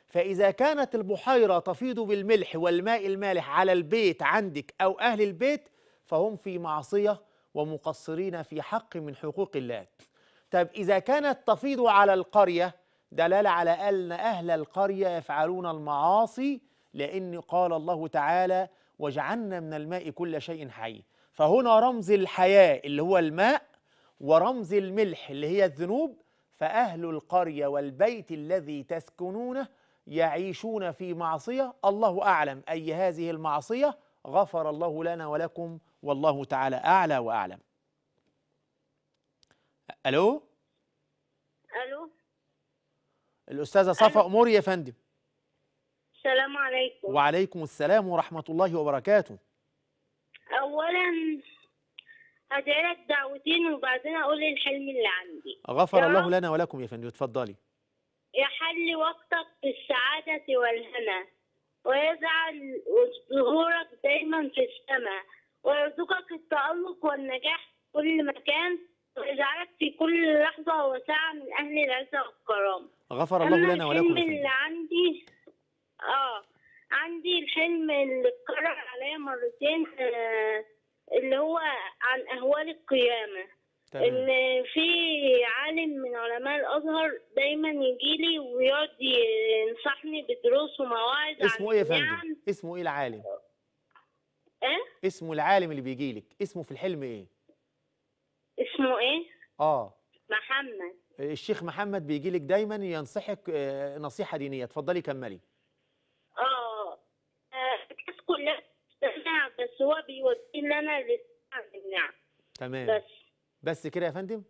فاذا كانت البحيره تفيض بالملح والماء المالح على البيت عندك او اهل البيت فهم في معصيه ومقصرين في حق من حقوق الله طب اذا كانت تفيض على القريه دلالة على أن أهل القرية يفعلون المعاصي لأن قال الله تعالى وجعلنا من الماء كل شيء حي فهنا رمز الحياة اللي هو الماء ورمز الملح اللي هي الذنوب فأهل القرية والبيت الذي تسكنونه يعيشون في معصية الله أعلم أي هذه المعصية غفر الله لنا ولكم والله تعالى أعلى وأعلم ألو ألو الاستاذه صفاء أنا... اموري يا فندم السلام عليكم وعليكم السلام ورحمه الله وبركاته اولا هدعي لك دعوتين وبعدين اقول الحلم اللي عندي غفر الله لنا ولكم يا فندم اتفضلي يحل وقتك بالسعاده والهنا ويجعل ظهورك دايما في السماء ويرزقك التألق والنجاح في كل مكان ويجعلك في كل لحظة وساعة من أهل العزة والكرامة غفر الله لنا ولكم الحلم اللي عندي آه عندي الحلم اللي اتكرر عليا مرتين آه اللي هو عن أهوال القيامة تمام. إن في عالم من علماء الأزهر دايما يجي لي ويقعد ينصحني بدروس ومواعظ اسمه إيه يا فندم؟ نعم. اسمه إيه العالم؟ إيه؟ اسمه العالم اللي بيجي لك، اسمه في الحلم إيه؟ اسمه ايه اه محمد الشيخ محمد بيجي لك دايما ينصحك آه، نصيحه دينيه اتفضلي كملي آه،, اه الناس كلها بس هو بيوديني انا للنعم تمام بس بس كده يا فندم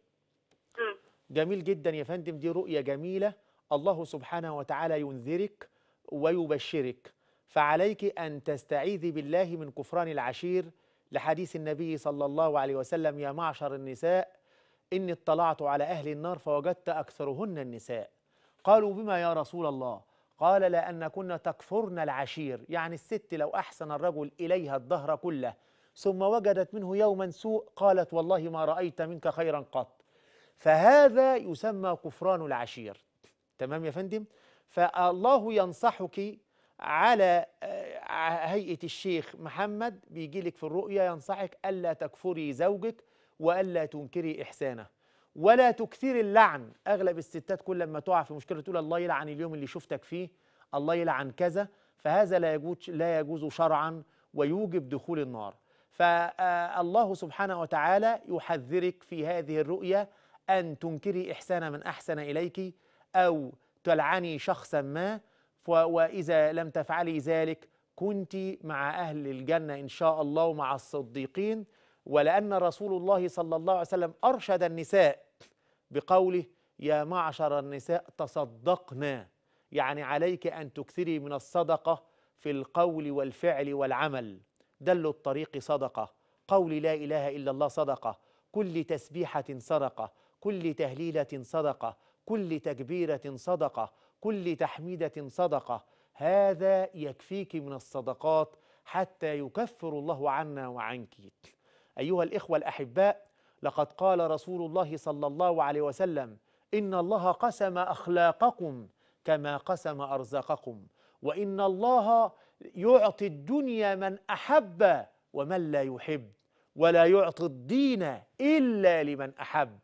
آه. جميل جدا يا فندم دي رؤيه جميله الله سبحانه وتعالى ينذرك ويبشرك فعليك أن تستعيذي بالله من كفران العشير لحديث النبي صلى الله عليه وسلم يا معشر النساء إني اطلعت على أهل النار فوجدت أكثرهن النساء قالوا بما يا رسول الله قال لأنكن تكفرن العشير يعني الست لو أحسن الرجل إليها الدهر كله ثم وجدت منه يوما سوء قالت والله ما رأيت منك خيرا قط فهذا يسمى كفران العشير تمام يا فندم فالله ينصحك على آه، هيئة الشيخ محمد بيجي لك في الرؤيا ينصحك ألا تكفري زوجك وألا تنكري إحسانه ولا تكثري اللعن أغلب الستات كل لما تقع في مشكلة تقول الله يلعن اليوم اللي شفتك فيه الله يلعن كذا فهذا لا يجوز لا يجوز شرعا ويوجب دخول النار فالله آه، سبحانه وتعالى يحذرك في هذه الرؤيا أن تنكري إحسان من أحسن إليك أو تلعني شخصا ما وإذا لم تفعلي ذلك كنت مع أهل الجنة إن شاء الله مع الصديقين ولأن رسول الله صلى الله عليه وسلم أرشد النساء بقوله يا معشر النساء تصدقنا يعني عليك أن تكثري من الصدقة في القول والفعل والعمل دل الطريق صدقة قول لا إله إلا الله صدقة كل تسبيحة صدقة كل تهليلة صدقة كل تكبيرة صدقة كل تحميدة صدقة هذا يكفيك من الصدقات حتى يكفر الله عنا وعنك أيها الإخوة الأحباء لقد قال رسول الله صلى الله عليه وسلم إن الله قسم أخلاقكم كما قسم أرزاقكم وإن الله يعطي الدنيا من أحب ومن لا يحب ولا يعطي الدين إلا لمن أحب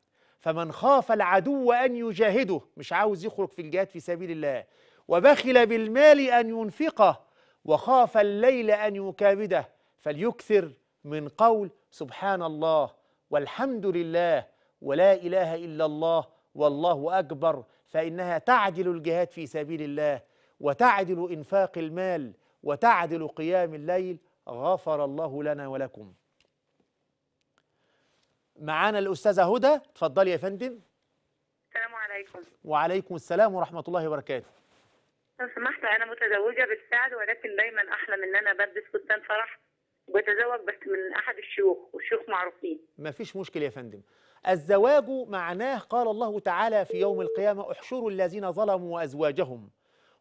فمن خاف العدو أن يجاهده مش عاوز يخرج في الجهاد في سبيل الله وبخل بالمال أن ينفقه وخاف الليل أن يكابده فليكثر من قول سبحان الله والحمد لله ولا إله إلا الله والله أكبر فإنها تعدل الجهاد في سبيل الله وتعدل إنفاق المال وتعدل قيام الليل غفر الله لنا ولكم معانا الاستاذه هدى اتفضلي يا فندم السلام عليكم وعليكم السلام ورحمه الله وبركاته لو سمحت انا متزوجه بالسعد ولكن دايما احلم ان انا بلبس فستان فرح وبتزوج بس من احد الشيوخ والشيوخ معروفين مفيش مشكله يا فندم الزواج معناه قال الله تعالى في يوم القيامه احشروا الذين ظلموا أزواجهم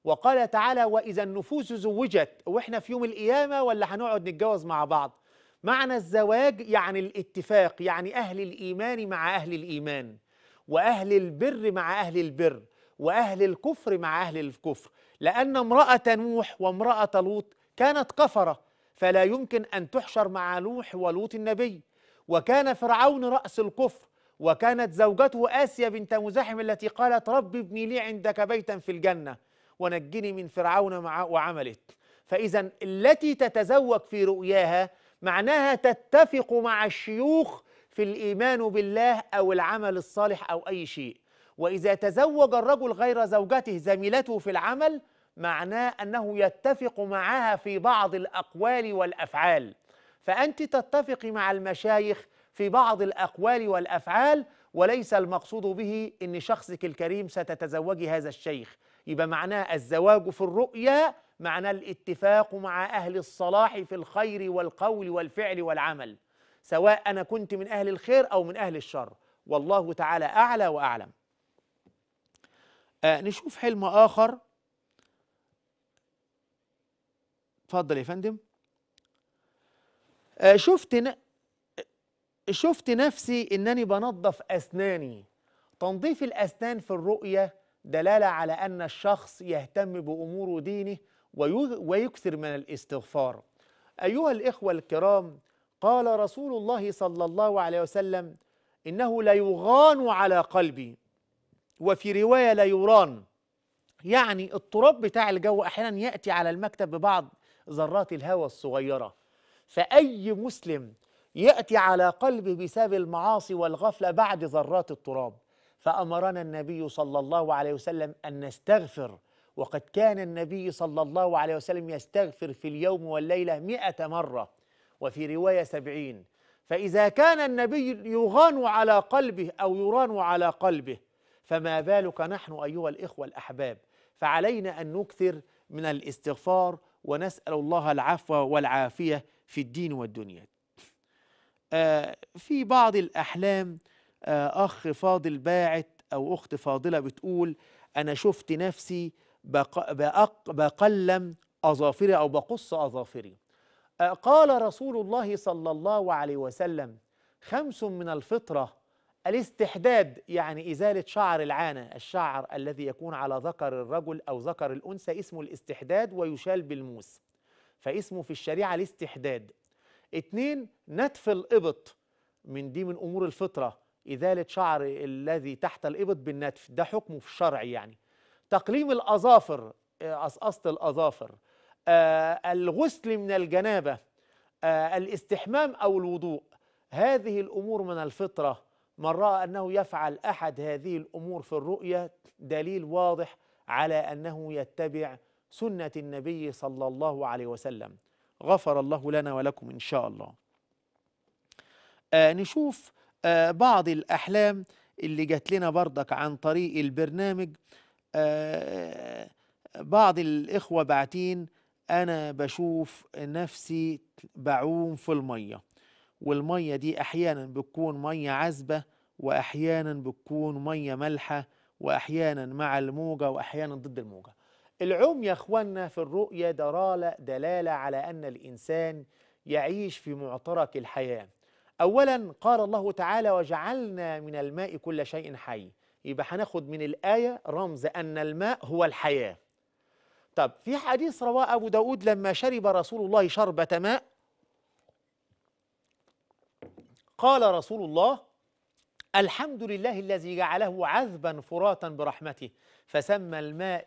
وقال تعالى واذا النفوس زوجت واحنا في يوم القيامه ولا هنقعد نتجوز مع بعض معنى الزواج يعني الاتفاق يعني أهل الإيمان مع أهل الإيمان وأهل البر مع أهل البر وأهل الكفر مع أهل الكفر لأن امرأة نوح وامرأة لوط كانت كفرة فلا يمكن أن تحشر مع نوح ولوط النبي وكان فرعون رأس الكفر وكانت زوجته آسيا بنت مزاحم التي قالت رب ابني لي عندك بيتا في الجنة ونجني من فرعون وعملت فإذا التي تتزوج في رؤياها معناها تتفق مع الشيوخ في الايمان بالله او العمل الصالح او اي شيء واذا تزوج الرجل غير زوجته زميلته في العمل معناه انه يتفق معها في بعض الاقوال والافعال فانت تتفق مع المشايخ في بعض الاقوال والافعال وليس المقصود به ان شخصك الكريم ستتزوجي هذا الشيخ يبقى معناه الزواج في الرؤيا معنى الاتفاق مع أهل الصلاح في الخير والقول والفعل والعمل سواء أنا كنت من أهل الخير أو من أهل الشر والله تعالى أعلى وأعلم آه نشوف حلم آخر اتفضل يا فندم آه شفت ن... شفت نفسي انني بنظف اسناني تنظيف الاسنان في الرؤيه دلاله على ان الشخص يهتم بامور دينه ويكثر من الاستغفار أيها الإخوة الكرام قال رسول الله صلى الله عليه وسلم إنه ليغان على قلبي وفي رواية لا يران يعني التراب بتاع الجو أحيانا يأتي على المكتب ببعض ذرات الهواء الصغيرة فأي مسلم يأتي على قلبه بسبب المعاصي والغفلة بعد ذرات التراب فأمرنا النبي صلى الله عليه وسلم أن نستغفر وقد كان النبي صلى الله عليه وسلم يستغفر في اليوم والليلة مئة مرة وفي رواية سبعين فإذا كان النبي يغان على قلبه أو يران على قلبه فما بالك نحن أيها الإخوة الأحباب فعلينا أن نكثر من الاستغفار ونسأل الله العفو والعافية في الدين والدنيا آه في بعض الأحلام آه أخ فاضل باعت أو أخت فاضلة بتقول أنا شفت نفسي بقلم أظافري أو بقص أظافري قال رسول الله صلى الله عليه وسلم خمس من الفطرة الاستحداد يعني إزالة شعر العانة الشعر الذي يكون على ذكر الرجل أو ذكر الأنثى اسمه الاستحداد ويشال بالموس فاسمه في الشريعة الاستحداد اثنين نتف الإبط من دي من أمور الفطرة إزالة شعر الذي تحت الإبط بالنتف ده حكمه في الشرع يعني تقليم الأظافر قصقصة آه، الأظافر آه، الغسل من الجنابة آه، الاستحمام أو الوضوء هذه الأمور من الفطرة من رأى أنه يفعل أحد هذه الأمور في الرؤية دليل واضح على أنه يتبع سنة النبي صلى الله عليه وسلم غفر الله لنا ولكم إن شاء الله آه نشوف آه بعض الأحلام اللي جات لنا بردك عن طريق البرنامج آه، بعض الإخوة باعتين أنا بشوف نفسي بعوم في المية والمية دي أحيانا بتكون مية عذبة وأحيانا بتكون مية مالحة وأحيانا مع الموجة وأحيانا ضد الموجة العوم يا أخوانا في الرؤية دلاله دلالة على أن الإنسان يعيش في معترك الحياة أولا قال الله تعالى وجعلنا من الماء كل شيء حي يبقى هناخد من الآية رمز أن الماء هو الحياة طب في حديث رواه أبو داود لما شرب رسول الله شربة ماء قال رسول الله الحمد لله الذي جعله عذبا فراتا برحمته فسمى الماء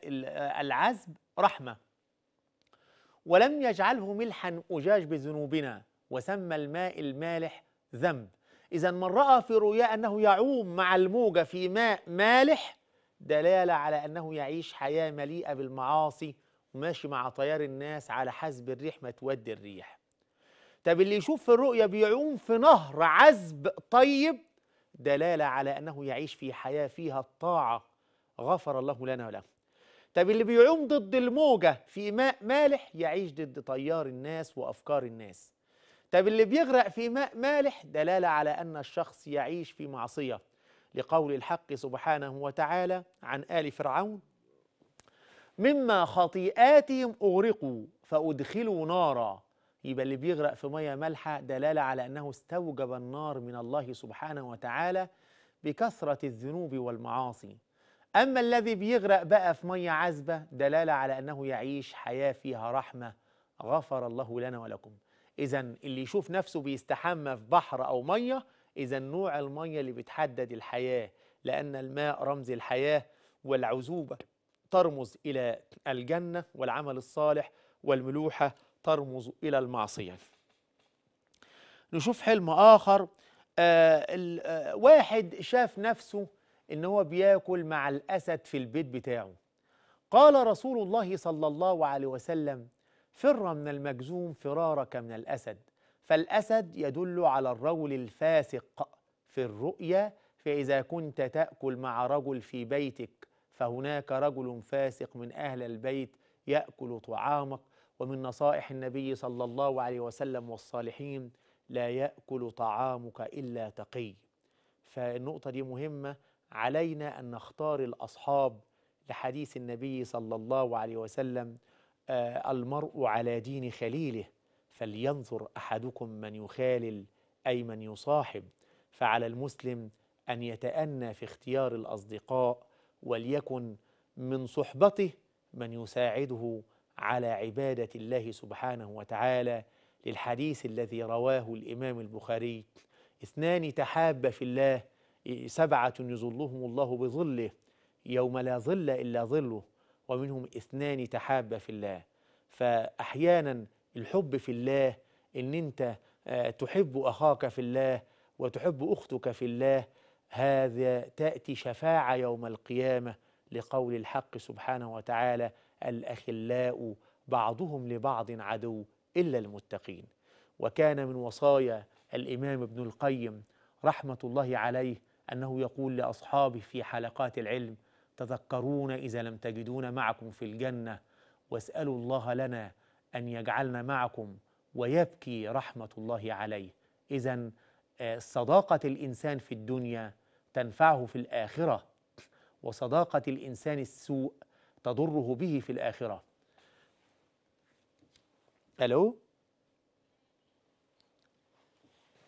العذب رحمة ولم يجعله ملحا أجاج بذنوبنا وسمى الماء المالح ذنب إذا من رأى في رؤياه أنه يعوم مع الموجة في ماء مالح دلالة على أنه يعيش حياة مليئة بالمعاصي وماشي مع تيار الناس على حسب الريح ما تودي الريح طب اللي يشوف في الرؤيا بيعوم في نهر عذب طيب دلالة على أنه يعيش في حياة فيها الطاعة غفر الله لنا وله طب اللي بيعوم ضد الموجة في ماء مالح يعيش ضد تيار الناس وأفكار الناس طب اللي بيغرق في ماء مالح دلالة على أن الشخص يعيش في معصية لقول الحق سبحانه وتعالى عن آل فرعون مما خطيئاتهم أغرقوا فأدخلوا نارا يبقى اللي بيغرق في مية مالحة دلالة على أنه استوجب النار من الله سبحانه وتعالى بكثرة الذنوب والمعاصي أما الذي بيغرق بقى في مية عذبة دلالة على أنه يعيش حياة فيها رحمة غفر الله لنا ولكم إذا اللي يشوف نفسه بيستحمى في بحر أو مية إذا نوع المية اللي بتحدد الحياة لأن الماء رمز الحياة والعزوبة ترمز إلى الجنة والعمل الصالح والملوحة ترمز إلى المعصية نشوف حلم آخر آه, آه، واحد شاف نفسه إن هو بياكل مع الأسد في البيت بتاعه قال رسول الله صلى الله عليه وسلم فر من المجزوم فرارك من الأسد فالأسد يدل على الرجل الفاسق في الرؤيا فإذا كنت تأكل مع رجل في بيتك فهناك رجل فاسق من أهل البيت يأكل طعامك ومن نصائح النبي صلى الله عليه وسلم والصالحين لا يأكل طعامك إلا تقي فالنقطة دي مهمة علينا أن نختار الأصحاب لحديث النبي صلى الله عليه وسلم آه، المرء على دين خليله فلينظر احدكم من يخالل اي من يصاحب فعلى المسلم ان يتانى في اختيار الاصدقاء وليكن من صحبته من يساعده على عباده الله سبحانه وتعالى للحديث الذي رواه الامام البخاري اثنان تحاب في الله سبعه يظلهم الله بظله يوم لا ظل الا ظله ومنهم اثنان تحابا في الله فأحيانا الحب في الله إن أنت آه، تحب أخاك في الله وتحب أختك في الله هذا تأتي شفاعة يوم القيامة لقول الحق سبحانه وتعالى الأخلاء بعضهم لبعض عدو إلا المتقين وكان من وصايا الإمام ابن القيم رحمة الله عليه أنه يقول لأصحابه في حلقات العلم تذكرون إذا لم تجدون معكم في الجنة واسألوا الله لنا أن يجعلنا معكم ويبكي رحمة الله عليه إذا آه، صداقة الإنسان في الدنيا تنفعه في الآخرة وصداقة الإنسان السوء تضره به في الآخرة ألو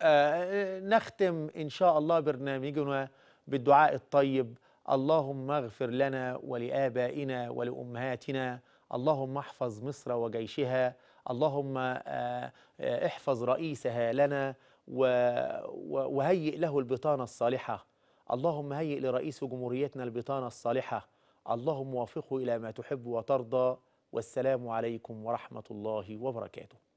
آه, آه، نختم إن شاء الله برنامجنا بالدعاء الطيب اللهم اغفر لنا ولآبائنا ولأمهاتنا اللهم احفظ مصر وجيشها اللهم آه، آه، احفظ رئيسها لنا وهيئ له البطانة الصالحة اللهم هيئ لرئيس جمهوريتنا البطانة الصالحة اللهم وفقه إلى ما تحب وترضى والسلام عليكم ورحمة الله وبركاته